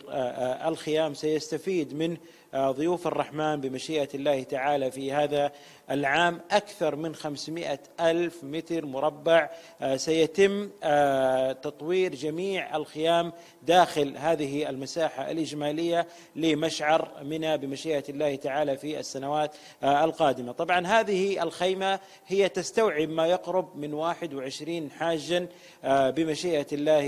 الخيام سيستفيد منه آه، ضيوف الرحمن بمشيئة الله تعالى في هذا العام أكثر من 500 ألف متر مربع آه، سيتم آه، تطوير جميع الخيام داخل هذه المساحة الإجمالية لمشعر منى بمشيئة الله تعالى في السنوات آه، القادمة طبعا هذه الخيمة هي تستوعب ما يقرب من 21 حاجا بمشيئة الله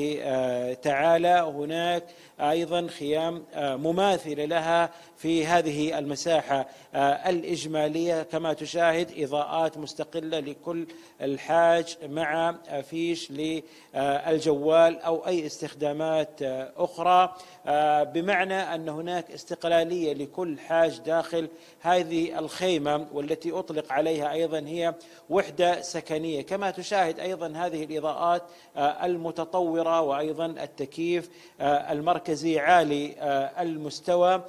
تعالى هناك أيضا خيام مماثلة لها في هذه المساحة الإجمالية كما تشاهد مشاهد إضاءات مستقلة لكل الحاج مع أفيش للجوال أو أي استخدامات أخرى آه، بمعنى أن هناك استقلالية لكل حاج داخل هذه الخيمة والتي أطلق عليها أيضا هي وحدة سكنية كما تشاهد أيضا هذه الإضاءات آه، المتطورة وأيضا التكييف آه، المركزي عالي المستوى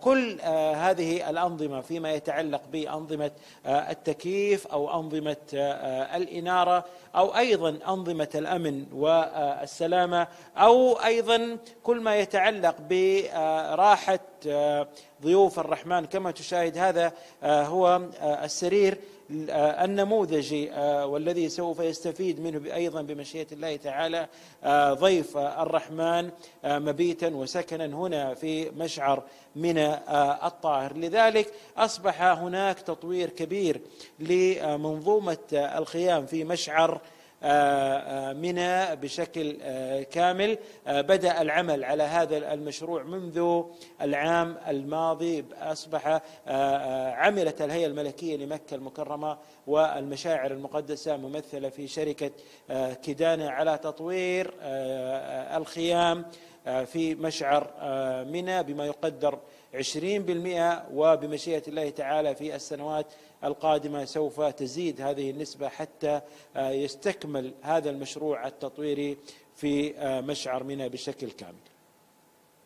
كل هذه الأنظمة فيما يتعلق بأنظمة آه، التكييف او انظمه آه، آه، الاناره او ايضا انظمه الامن والسلامه او ايضا كل ما يتعلق براحه ضيوف الرحمن كما تشاهد هذا هو السرير آه، النموذجي آه، والذي سوف يستفيد منه أيضا بمشيئة الله تعالى آه، ضيف الرحمن مبيتا وسكنا هنا في مشعر من الطاهر لذلك أصبح هناك تطوير كبير لمنظومة الخيام في مشعر آه، آه، منى بشكل آه، كامل بدأ العمل على هذا المشروع منذ العام الماضي أصبح عملت الهيئة الملكية لمكة المكرمة والمشاعر المقدسة ممثلة في شركة كيدانا على تطوير الخيام في مشعر منى بما يقدر 20% وبمشيئة الله تعالى في السنوات القادمة سوف تزيد هذه النسبة حتى آه، يستكمل هذا المشروع التطويري في آه، مشعر منى بشكل كامل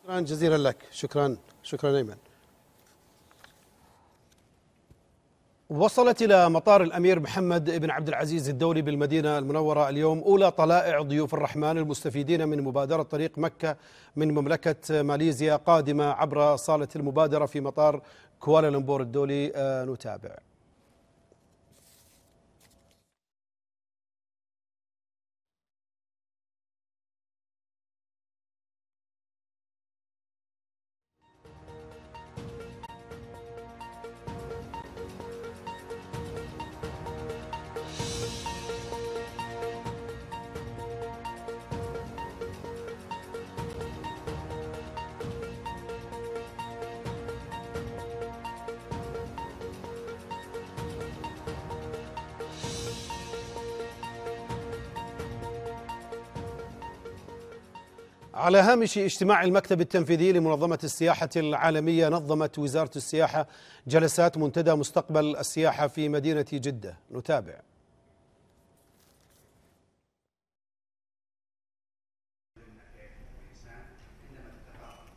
شكرا جزيلا لك شكرا شكرا أيمن وصلت إلى مطار الأمير محمد بن عبد العزيز الدولي بالمدينة المنورة اليوم أولى طلائع ضيوف الرحمن المستفيدين من مبادرة طريق مكة من مملكة ماليزيا قادمة عبر صالة المبادرة في مطار كوالالمبور الدولي آه، نتابع على هامش اجتماع المكتب التنفيذي لمنظمة السياحة العالمية نظمت وزارة السياحة جلسات منتدى مستقبل السياحة في مدينة جدة نتابع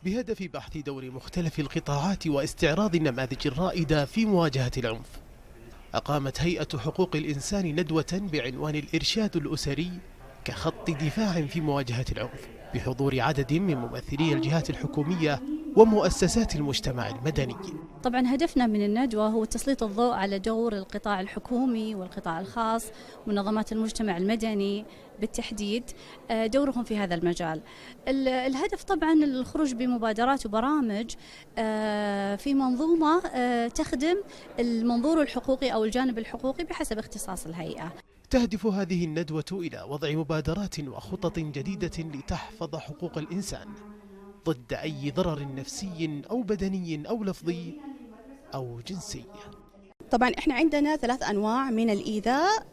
بهدف بحث دور مختلف القطاعات واستعراض النماذج الرائدة في مواجهة العنف أقامت هيئة حقوق الإنسان ندوة بعنوان الإرشاد الأسري كخط دفاع في مواجهة العنف بحضور عدد من ممثلي الجهات الحكومية ومؤسسات المجتمع المدني طبعا هدفنا من الندوة هو تسليط الضوء على دور القطاع الحكومي والقطاع الخاص منظمات المجتمع المدني بالتحديد آه، دورهم في هذا المجال الهدف طبعا الخروج بمبادرات وبرامج آه، في منظومة آه، تخدم المنظور الحقوقي أو الجانب الحقوقي بحسب اختصاص الهيئة تهدف هذه الندوة إلى وضع مبادرات وخطط جديدة لتحفظ حقوق الإنسان ضد أي ضرر نفسي أو بدني أو لفظي أو جنسي طبعا احنا عندنا ثلاث انواع من الايذاء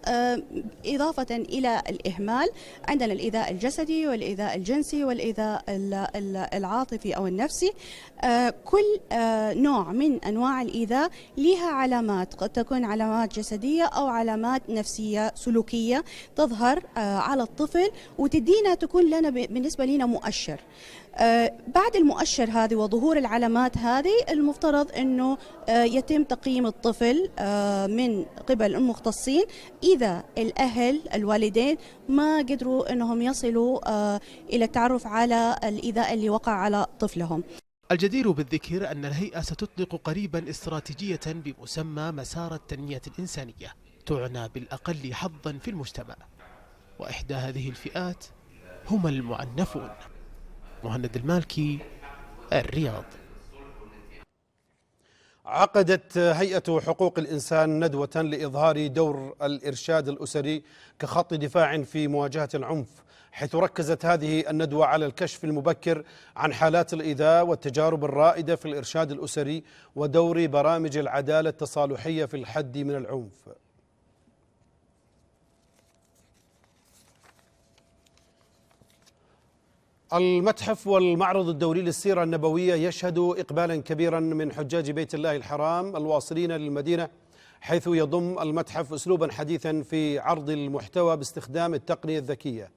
اضافه الى الاهمال عندنا الايذاء الجسدي والايذاء الجنسي والايذاء العاطفي او النفسي آه، كل آه، نوع من انواع الايذاء لها علامات قد تكون علامات جسديه او علامات نفسيه سلوكيه تظهر آه، على الطفل وتدينا تكون لنا بالنسبه لنا مؤشر آه، بعد المؤشر هذه وظهور العلامات هذه المفترض انه آه، يتم تقييم الطفل آه، من قبل المختصين اذا الاهل الوالدين ما قدروا انهم يصلوا الى التعرف على الايذاء اللي وقع على طفلهم الجدير بالذكر أن الهيئة ستطلق قريبا استراتيجية بمسمى مسار التنمية الإنسانية تعنى بالأقل حظا في المجتمع وإحدى هذه الفئات هم المعنفون مهند المالكي الرياض عقدت هيئة حقوق الإنسان ندوة لإظهار دور الإرشاد الأسري كخط دفاع في مواجهة العنف حيث ركزت هذه الندوة على الكشف المبكر عن حالات الإيذاء والتجارب الرائدة في الإرشاد الأسري ودور برامج العدالة التصالحية في الحد من العنف المتحف والمعرض الدولي للسيرة النبوية يشهد إقبالا كبيرا من حجاج بيت الله الحرام الواصلين للمدينة حيث يضم المتحف أسلوبا حديثا في عرض المحتوى باستخدام التقنية الذكية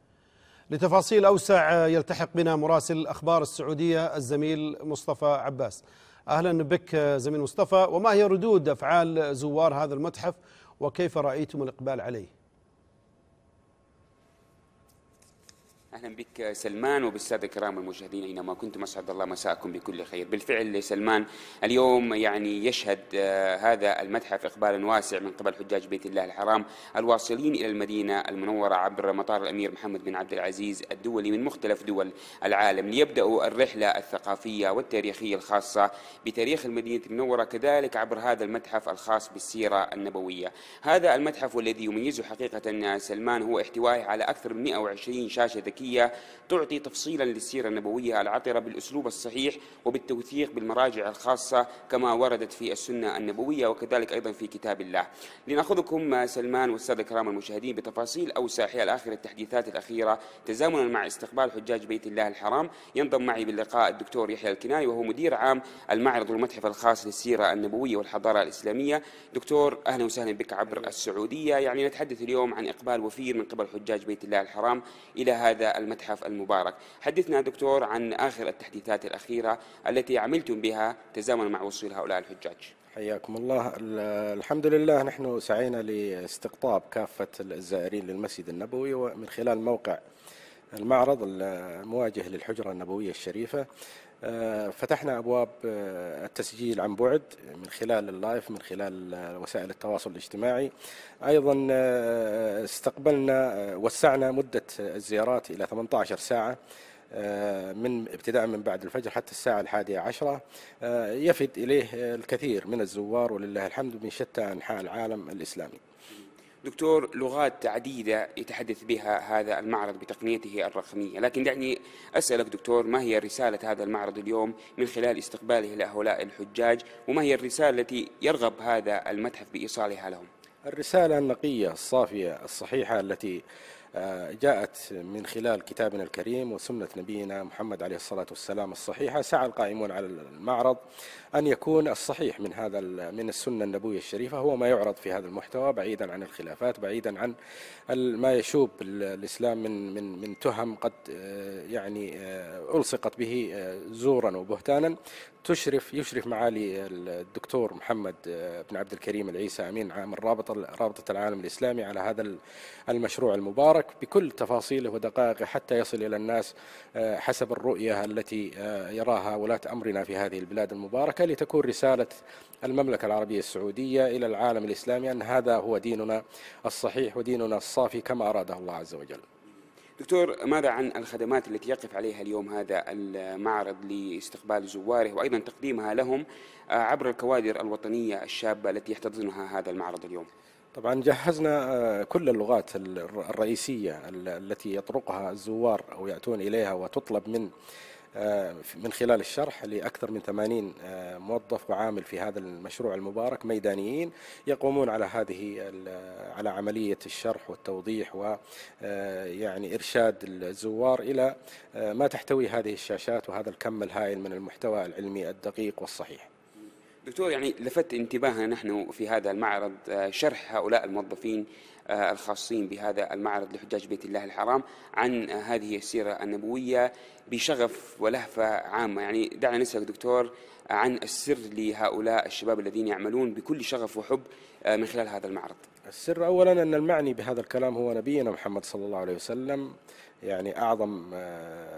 لتفاصيل أوسع يلتحق بنا مراسل أخبار السعودية الزميل مصطفى عباس أهلا بك زميل مصطفى وما هي ردود أفعال زوار هذا المتحف وكيف رأيتم الإقبال عليه اهلا بك سلمان وبالساده الكرام المشاهدين اينما كنتم اسعد الله مساءكم بكل خير، بالفعل سلمان اليوم يعني يشهد آه، هذا المتحف اقبالا واسع من قبل حجاج بيت الله الحرام الواصلين الى المدينه المنوره عبر مطار الامير محمد بن عبد العزيز الدولي من مختلف دول العالم ليبداوا الرحله الثقافيه والتاريخيه الخاصه بتاريخ المدينه المنوره كذلك عبر هذا المتحف الخاص بالسيره النبويه. هذا المتحف والذي يميزه حقيقه سلمان هو احتوائه على اكثر من 120 شاشه ذكيه التاريخية تعطي تفصيلا للسيرة النبوية العطرة بالأسلوب الصحيح وبالتوثيق بالمراجع الخاصة كما وردت في السنة النبوية وكذلك أيضا في كتاب الله لنأخذكم سلمان والسادة الكرام المشاهدين بتفاصيل أوسع حيال آخر التحديثات الأخيرة تزامنا مع استقبال حجاج بيت الله الحرام ينضم معي باللقاء الدكتور يحيى الكناي وهو مدير عام المعرض والمتحف الخاص للسيرة النبوية والحضارة الإسلامية دكتور أهلا وسهلا بك عبر السعودية يعني نتحدث اليوم عن إقبال وفير من قبل حجاج بيت الله الحرام إلى هذا المتحف المبارك حدثنا دكتور عن آخر التحديثات الأخيرة التي عملتم بها تزامن مع وصول هؤلاء الحجاج حياكم الله الحمد لله نحن سعينا لاستقطاب كافة الزائرين للمسجد النبوي ومن خلال موقع المعرض المواجه للحجرة النبوية الشريفة آه، فتحنا ابواب آه، التسجيل عن بعد من خلال اللايف من خلال آه، وسائل التواصل الاجتماعي ايضا استقبلنا وسعنا مده الزيارات الى 18 ساعه من ابتداء من بعد الفجر حتى الساعة الحادية عشرة يفد إليه الكثير من الزوار ولله الحمد من شتى أنحاء العالم الإسلامي دكتور لغات عديدة يتحدث بها هذا المعرض بتقنيته الرقمية لكن دعني أسألك دكتور ما هي رسالة هذا المعرض اليوم من خلال استقباله لهؤلاء الحجاج وما هي الرسالة التي يرغب هذا المتحف بإيصالها لهم الرسالة النقية الصافية الصحيحة التي آه، جاءت من خلال كتابنا الكريم وسنة نبينا محمد عليه الصلاة والسلام الصحيحة سعى القائمون على المعرض أن يكون الصحيح من هذا من السنة النبوية الشريفة هو ما يعرض في هذا المحتوى بعيدا عن الخلافات بعيدا عن ما يشوب الإسلام من من من تهم قد آه، يعني آه، ألصقت به زورا وبهتانا تشرف يشرف معالي الدكتور محمد آه، بن عبد الكريم العيسى امين عام الرابطه رابطه العالم الاسلامي على هذا المشروع المبارك بكل تفاصيله ودقائقه حتى يصل الى الناس آه، حسب الرؤيه التي آه، يراها ولاه امرنا في هذه البلاد المباركه لتكون رساله المملكه العربيه السعوديه الى العالم الاسلامي ان هذا هو ديننا الصحيح وديننا الصافي كما اراده الله عز وجل. دكتور ماذا عن الخدمات التي يقف عليها اليوم هذا المعرض لاستقبال زواره وأيضا تقديمها لهم عبر الكوادر الوطنية الشابة التي يحتضنها هذا المعرض اليوم طبعا جهزنا آه، كل اللغات الرئيسية التي يطرقها الزوار أو يأتون إليها وتطلب من آه، من خلال الشرح لأكثر من 80 آه، موظف وعامل في هذا المشروع المبارك ميدانيين يقومون على هذه آه، على عملية الشرح والتوضيح ويعني إرشاد الزوار إلى ما تحتوي هذه الشاشات وهذا الكم الهائل من المحتوى العلمي الدقيق والصحيح دكتور يعني لفت انتباهنا نحن في هذا المعرض شرح هؤلاء الموظفين آه، الخاصين بهذا المعرض لحجاج بيت الله الحرام عن هذه السيرة النبوية بشغف ولهفة عامة يعني دعنا نسأل دكتور عن السر لهؤلاء الشباب الذين يعملون بكل شغف وحب آه، من خلال هذا المعرض السر أولا أن المعني بهذا الكلام هو نبينا محمد صلى الله عليه وسلم يعني أعظم آه،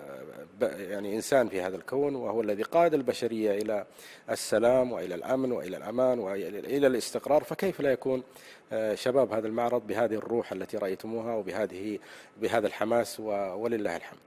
يعني إنسان في هذا الكون وهو الذي قاد البشرية إلى السلام وإلى الأمن وإلى الأمان وإلى الاستقرار فكيف لا يكون آه، شباب هذا المعرض بهذه الروح التي رايتموها وبهذه بهذا الحماس ولله الحمد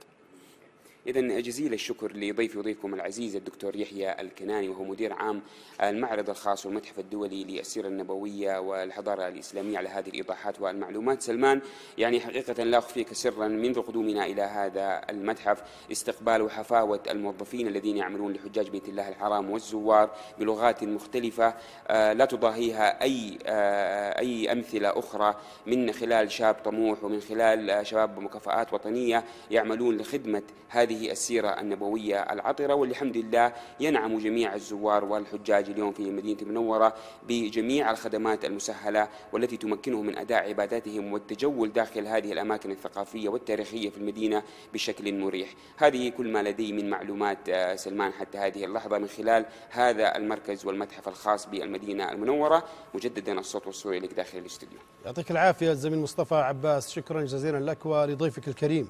إذا جزيل الشكر لضيفي وضيفكم العزيز الدكتور يحيى الكناني وهو مدير عام المعرض الخاص والمتحف الدولي للسيرة النبوية والحضارة الإسلامية على هذه الإيضاحات والمعلومات سلمان يعني حقيقة لا أخفيك سرا منذ قدومنا إلى هذا المتحف استقبال وحفاوة الموظفين الذين يعملون لحجاج بيت الله الحرام والزوار بلغات مختلفة آه، لا تضاهيها أي آه، أي أمثلة أخرى من خلال شاب طموح ومن خلال شباب مكافآت وطنية يعملون لخدمة هذه هذه السيرة النبوية العطرة والحمد لله ينعم جميع الزوار والحجاج اليوم في مدينة المنورة بجميع الخدمات المسهلة والتي تمكنهم من أداء عباداتهم والتجول داخل هذه الأماكن الثقافية والتاريخية في المدينة بشكل مريح هذه كل ما لدي من معلومات آه، سلمان حتى هذه اللحظة من خلال هذا المركز والمتحف الخاص بالمدينة المنورة مجددا الصوت والصورة لك داخل الاستوديو يعطيك العافية الزميل مصطفى عباس شكرا جزيلا لك ولضيفك الكريم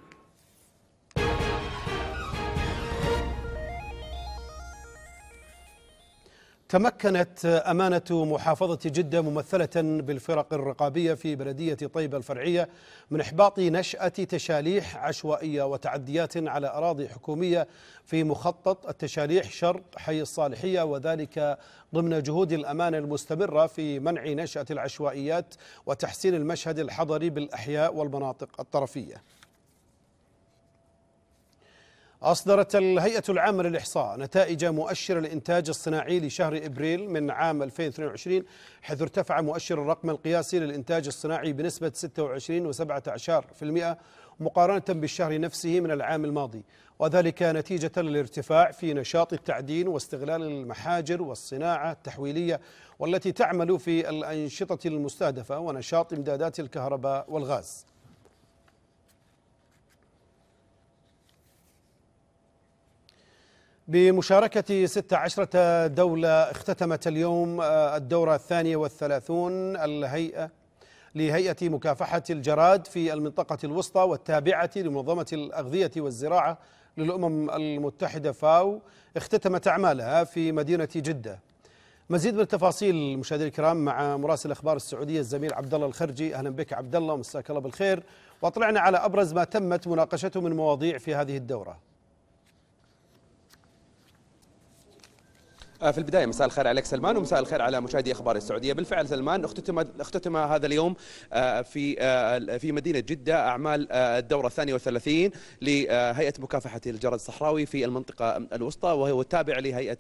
تمكنت أمانة محافظة جدة ممثلة بالفرق الرقابية في بلدية طيبة الفرعية من إحباط نشأة تشاليح عشوائية وتعديات على أراضي حكومية في مخطط التشاليح شرق حي الصالحية وذلك ضمن جهود الأمانة المستمرة في منع نشأة العشوائيات وتحسين المشهد الحضري بالأحياء والمناطق الطرفية أصدرت الهيئة العامة للإحصاء نتائج مؤشر الإنتاج الصناعي لشهر إبريل من عام 2022 حيث ارتفع مؤشر الرقم القياسي للإنتاج الصناعي بنسبة 26.17% مقارنة بالشهر نفسه من العام الماضي وذلك نتيجة للارتفاع في نشاط التعدين واستغلال المحاجر والصناعة التحويلية والتي تعمل في الأنشطة المستهدفة ونشاط إمدادات الكهرباء والغاز بمشاركة 16 دولة اختتمت اليوم آه، الدورة الثانية والثلاثون الهيئة لهيئة مكافحة الجراد في المنطقة الوسطى والتابعة لمنظمة الأغذية والزراعة للأمم المتحدة فاو اختتمت أعمالها في مدينة جدة مزيد من التفاصيل مشاهدينا الكرام مع مراسل اخبار السعوديه الزميل عبد الله الخرجي اهلا بك عبد الله الله بالخير واطلعنا على ابرز ما تمت مناقشته من مواضيع في هذه الدوره آه، في البدايه مساء الخير عليك سلمان ومساء الخير على مشاهدي اخبار السعوديه بالفعل سلمان اختتم اختتم هذا اليوم آه، في آه، في مدينه جده اعمال الدوره الثانيه والثلاثين لهيئه مكافحه الجرد الصحراوي في المنطقه الوسطى وهو التابع لهيئه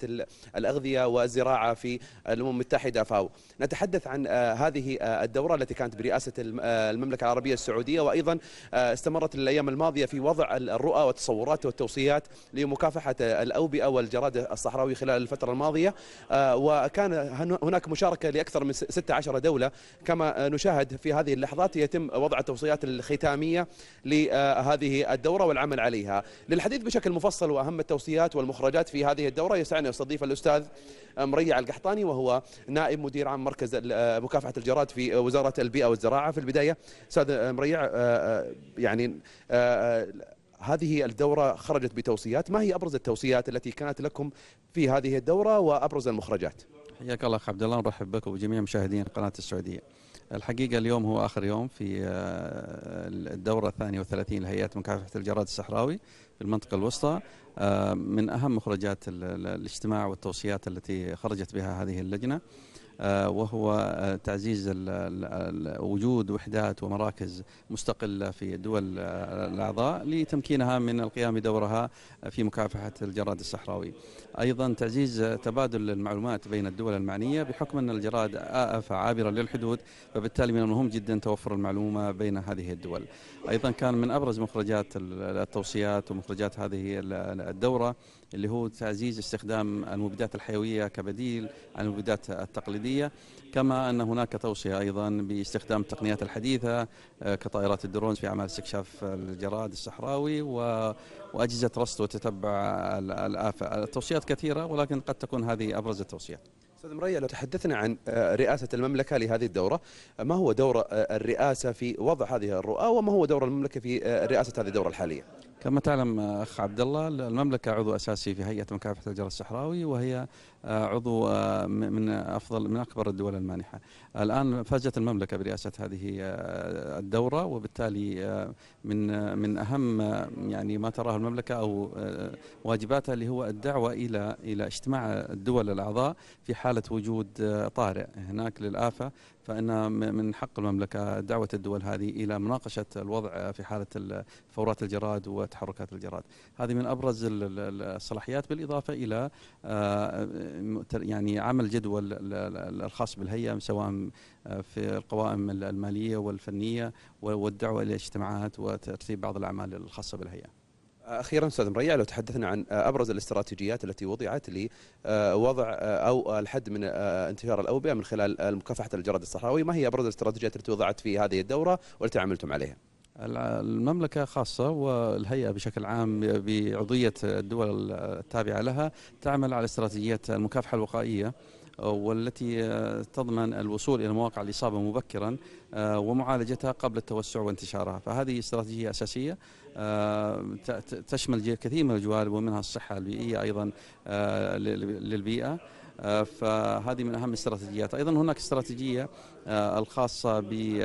الاغذيه والزراعه في الامم المتحده فاو نتحدث عن هذه الدوره التي كانت برئاسه المملكه العربيه السعوديه وايضا استمرت الايام الماضيه في وضع الرؤى والتصورات والتوصيات لمكافحه الاوبئه والجراد الصحراوي خلال الفتره الماضيه الماضية آه، وكان هناك مشاركة لأكثر من 16 دولة كما نشاهد في هذه اللحظات يتم وضع التوصيات الختامية لهذه الدورة والعمل عليها للحديث بشكل مفصل وأهم التوصيات والمخرجات في هذه الدورة يسعني أستضيف الأستاذ مريع القحطاني وهو نائب مدير عام مركز آه، مكافحة الجراد في وزارة البيئة والزراعة في البداية أستاذ مريع آه، يعني هذه الدورة خرجت بتوصيات ما هي أبرز التوصيات التي كانت لكم في هذه الدورة وأبرز المخرجات حياك الله أخ عبد الله نرحب بك وبجميع مشاهدين قناة السعودية الحقيقة اليوم هو آخر يوم في آه، الدورة الثانية والثلاثين لهيئة مكافحة الجراد الصحراوي في المنطقة الوسطى آه، من أهم مخرجات الاجتماع والتوصيات التي خرجت بها هذه اللجنة آه، وهو آه، تعزيز وجود وحدات ومراكز مستقلة في الدول آه، الأعضاء لتمكينها من القيام بدورها في مكافحة الجراد الصحراوي أيضا تعزيز تبادل المعلومات بين الدول المعنية بحكم أن الجراد آفة عابرة للحدود فبالتالي من المهم جدا توفر المعلومة بين هذه الدول أيضا كان من أبرز مخرجات التوصيات ومخرجات هذه الدورة اللي هو تعزيز استخدام المبيدات الحيوية كبديل عن المبيدات التقليدية كما أن هناك توصية أيضا باستخدام التقنيات الحديثة آه، كطائرات الدرونز في أعمال استكشاف الجراد الصحراوي وأجهزة رصد وتتبع الآفة التوصيات كثيرة ولكن قد تكون هذه أبرز التوصيات استاذ مريا لو تحدثنا عن آه، رئاسه المملكه لهذه الدوره آه، ما هو دور الرئاسه في وضع هذه الرؤى وما هو دور المملكه في رئاسه هذه الدوره الحاليه كما تعلم اخ عبد الله المملكه عضو اساسي في هيئه مكافحه الجرس الصحراوي وهي آه، عضو آه، من افضل من اكبر الدول المانحه. الان فازت المملكه برئاسه هذه آه، الدوره وبالتالي من من اهم يعني ما تراه المملكه او واجباتها اللي هو الدعوه الى الى اجتماع الدول الاعضاء في حاله وجود طارئ هناك للافه فان من حق المملكه دعوه الدول هذه الى مناقشه الوضع في حاله فورات الجراد وتحركات الجراد. هذه من ابرز الصلاحيات بالاضافه الى يعني عمل جدول الخاص بالهيئه سواء آه، في القوائم الماليه والفنيه والدعوه الى اجتماعات وترتيب بعض الاعمال الخاصه بالهيئه. اخيرا استاذ مريع لو تحدثنا عن آه، ابرز الاستراتيجيات التي وضعت لوضع آه، او الحد من انتشار الاوبئه من خلال مكافحه الجراد الصحراوي، ما هي ابرز الاستراتيجيات التي وضعت في هذه الدوره والتي عملتم عليها؟ المملكة خاصة والهيئة بشكل عام بعضية الدول التابعة لها تعمل على استراتيجية المكافحة الوقائية آه، والتي آه، تضمن الوصول إلى مواقع الإصابة مبكرا آه، ومعالجتها قبل التوسع وانتشارها فهذه استراتيجية أساسية تشمل كثير من الجوانب ومنها الصحة البيئية أيضا للبيئة آه، فهذه من أهم الاستراتيجيات أيضا هناك استراتيجية آه، الخاصة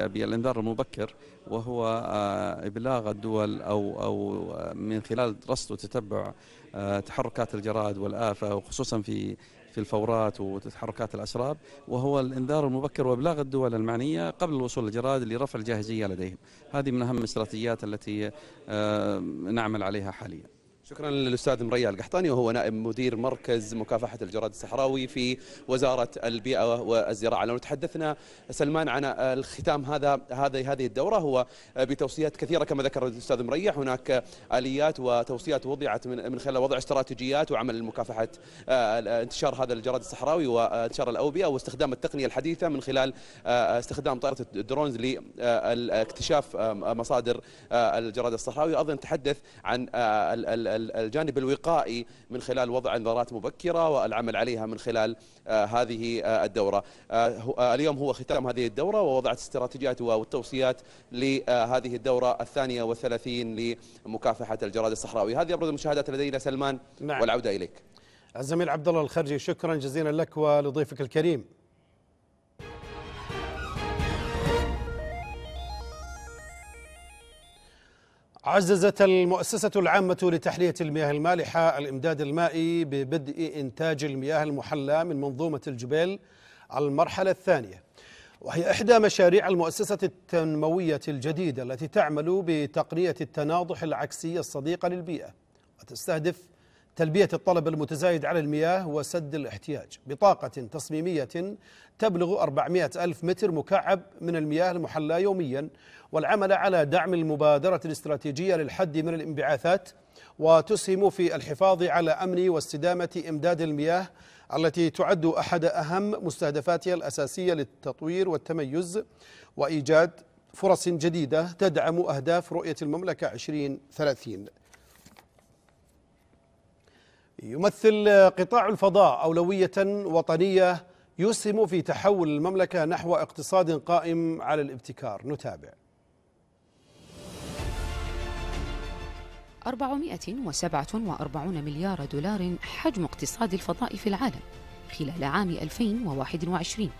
بالإنذار المبكر وهو آه، إبلاغ الدول أو أو من خلال رصد وتتبع تحركات الجراد والآفة وخصوصا في في الفورات وتحركات الأسراب وهو الإنذار المبكر وإبلاغ الدول المعنية قبل الوصول للجراد لرفع الجاهزية لديهم هذه من أهم الاستراتيجيات التي نعمل عليها حالياً شكرا للاستاذ مريع القحطاني وهو نائب مدير مركز مكافحه الجراد الصحراوي في وزاره البيئه والزراعه، لو تحدثنا سلمان عن الختام هذا هذه هذه الدوره هو بتوصيات كثيره كما ذكر الاستاذ مريع هناك اليات وتوصيات وضعت من من خلال وضع استراتيجيات وعمل مكافحه آه، انتشار هذا الجراد الصحراوي وانتشار الاوبئه واستخدام التقنيه الحديثه من خلال آه، استخدام طائره الدرونز لاكتشاف آه، مصادر الجراد الصحراوي، ايضا تحدث عن الجانب الوقائي من خلال وضع انذارات مبكرة والعمل عليها من خلال آه، هذه آه، الدورة آه، اليوم هو ختام هذه الدورة ووضعت استراتيجيات والتوصيات لهذه الدورة الثانية والثلاثين لمكافحة الجراد الصحراوي هذه أبرز المشاهدات لدينا سلمان نعم. والعودة إليك الزميل عبد الله الخرجي شكرا جزيلا لك ولضيفك الكريم عززت المؤسسة العامة لتحلية المياه المالحة الإمداد المائي ببدء إنتاج المياه المحلى من منظومة الجبيل المرحلة الثانية وهي إحدى مشاريع المؤسسة التنموية الجديدة التي تعمل بتقنية التناضح العكسية الصديقة للبيئة وتستهدف تلبية الطلب المتزايد على المياه وسد الاحتياج بطاقة تصميمية تبلغ 400 ألف متر مكعب من المياه المحلى يوميا والعمل على دعم المبادرة الاستراتيجية للحد من الانبعاثات وتسهم في الحفاظ على أمن واستدامة إمداد المياه التي تعد أحد أهم مستهدفاتها الأساسية للتطوير والتميز وإيجاد فرص جديدة تدعم أهداف رؤية المملكة 2030 يمثل قطاع الفضاء أولوية وطنية يسهم في تحول المملكة نحو اقتصاد قائم على الابتكار نتابع 447 مليار دولار حجم اقتصاد الفضاء في العالم خلال عام 2021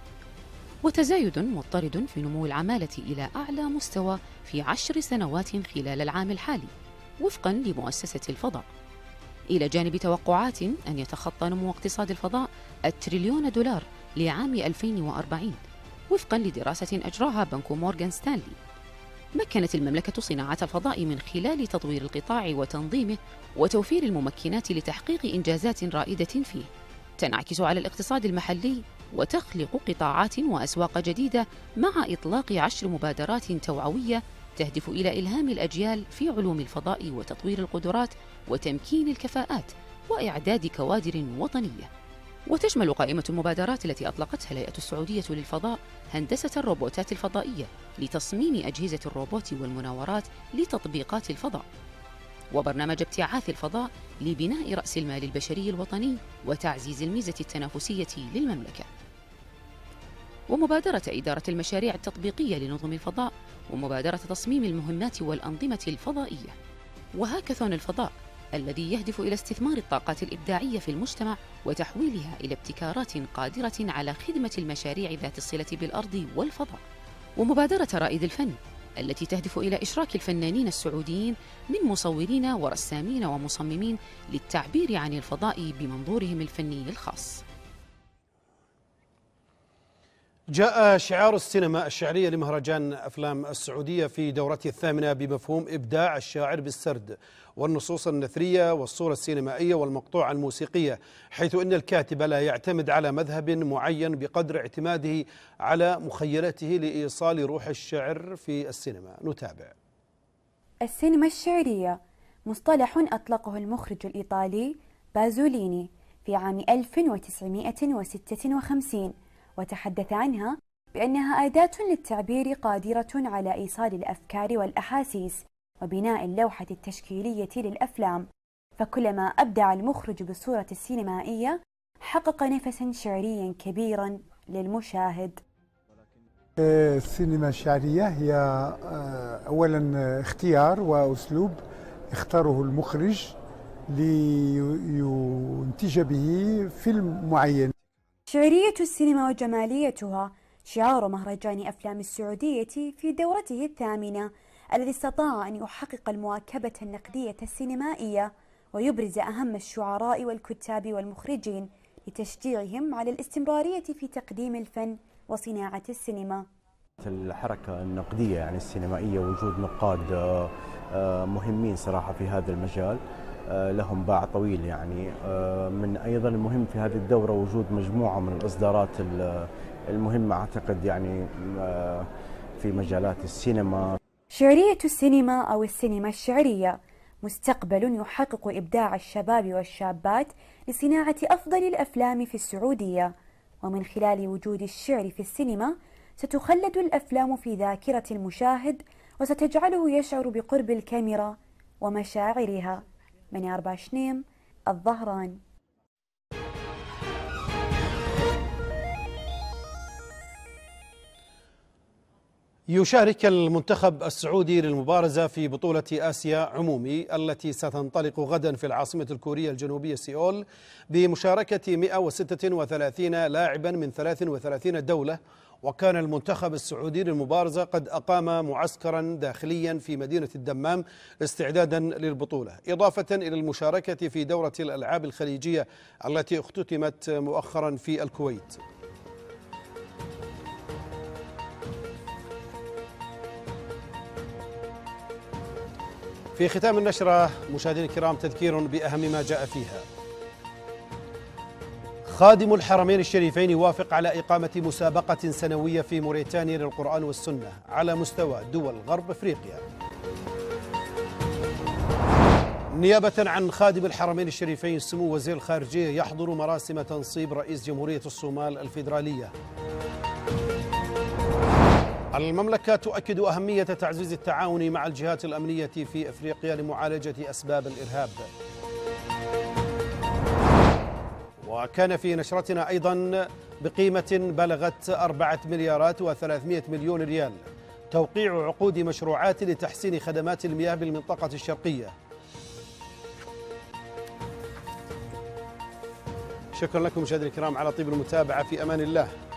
وتزايد مضطرد في نمو العمالة إلى أعلى مستوى في عشر سنوات خلال العام الحالي وفقا لمؤسسة الفضاء إلى جانب توقعات أن يتخطى نمو اقتصاد الفضاء التريليون دولار لعام 2040 وفقا لدراسة أجراها بنك مورغان ستانلي مكنت المملكة صناعة الفضاء من خلال تطوير القطاع وتنظيمه وتوفير الممكنات لتحقيق إنجازات رائدة فيه تنعكس على الاقتصاد المحلي وتخلق قطاعات وأسواق جديدة مع إطلاق عشر مبادرات توعوية تهدف إلى إلهام الأجيال في علوم الفضاء وتطوير القدرات وتمكين الكفاءات وإعداد كوادر وطنية وتشمل قائمة المبادرات التي أطلقتها الهيئة السعودية للفضاء هندسة الروبوتات الفضائية لتصميم أجهزة الروبوت والمناورات لتطبيقات الفضاء وبرنامج ابتعاث الفضاء لبناء رأس المال البشري الوطني وتعزيز الميزة التنافسية للمملكة ومبادرة إدارة المشاريع التطبيقية لنظم الفضاء ومبادرة تصميم المهمات والأنظمة الفضائية وهاكاثون الفضاء الذي يهدف إلى استثمار الطاقات الإبداعية في المجتمع وتحويلها إلى ابتكارات قادرة على خدمة المشاريع ذات الصلة بالأرض والفضاء ومبادرة رائد الفن التي تهدف إلى إشراك الفنانين السعوديين من مصورين ورسامين ومصممين للتعبير عن الفضاء بمنظورهم الفني الخاص جاء شعار السينما الشعرية لمهرجان أفلام السعودية في دورته الثامنة بمفهوم إبداع الشاعر بالسرد والنصوص النثرية والصورة السينمائية والمقطوعة الموسيقية حيث أن الكاتب لا يعتمد على مذهب معين بقدر اعتماده على مخيلته لإيصال روح الشعر في السينما نتابع السينما الشعرية مصطلح أطلقه المخرج الإيطالي بازوليني في عام 1956 وتحدث عنها بأنها أداة للتعبير قادرة على إيصال الأفكار والأحاسيس وبناء اللوحة التشكيلية للأفلام فكلما أبدع المخرج بالصورة السينمائية حقق نفسا شعريا كبيرا للمشاهد السينما الشعرية هي آه، أولا اختيار وأسلوب اختاره المخرج لينتج به فيلم معين شعرية السينما وجماليتها شعار مهرجان أفلام السعودية في دورته الثامنة الذي استطاع أن يحقق المواكبة النقدية السينمائية ويبرز أهم الشعراء والكتاب والمخرجين لتشجيعهم على الاستمرارية في تقديم الفن وصناعة السينما الحركة النقدية يعني السينمائية وجود نقاد آه، آه، مهمين صراحة في هذا المجال آه، لهم باع طويل يعني آه، من ايضا المهم في هذه الدوره وجود مجموعه من الاصدارات المهمه اعتقد يعني آه، في مجالات السينما شعريه السينما او السينما الشعريه مستقبل يحقق ابداع الشباب والشابات لصناعه افضل الافلام في السعوديه ومن خلال وجود الشعر في السينما ستخلد الافلام في ذاكره المشاهد وستجعله يشعر بقرب الكاميرا ومشاعرها من أربع شنيم الظهران يشارك المنتخب السعودي للمبارزة في بطولة آسيا عمومي التي ستنطلق غدا في العاصمة الكورية الجنوبية سيول بمشاركة 136 لاعبا من 33 دولة وكان المنتخب السعودي للمبارزة قد أقام معسكرا داخليا في مدينة الدمام استعدادا للبطولة إضافة إلى المشاركة في دورة الألعاب الخليجية التي اختتمت مؤخرا في الكويت في ختام النشرة مشاهدينا الكرام تذكير بأهم ما جاء فيها خادم الحرمين الشريفين يوافق على إقامة مسابقة سنوية في موريتانيا للقرآن والسنة على مستوى دول غرب أفريقيا نيابة عن خادم الحرمين الشريفين سمو وزير الخارجية يحضر مراسم تنصيب رئيس جمهورية الصومال الفيدرالية المملكة تؤكد أهمية تعزيز التعاون مع الجهات الأمنية في أفريقيا لمعالجة أسباب الإرهاب وكان في نشرتنا أيضا بقيمة بلغت أربعة مليارات وثلاثمائة مليون ريال توقيع عقود مشروعات لتحسين خدمات المياه بالمنطقة الشرقية شكرا لكم مشاهدينا الكرام على طيب المتابعة في أمان الله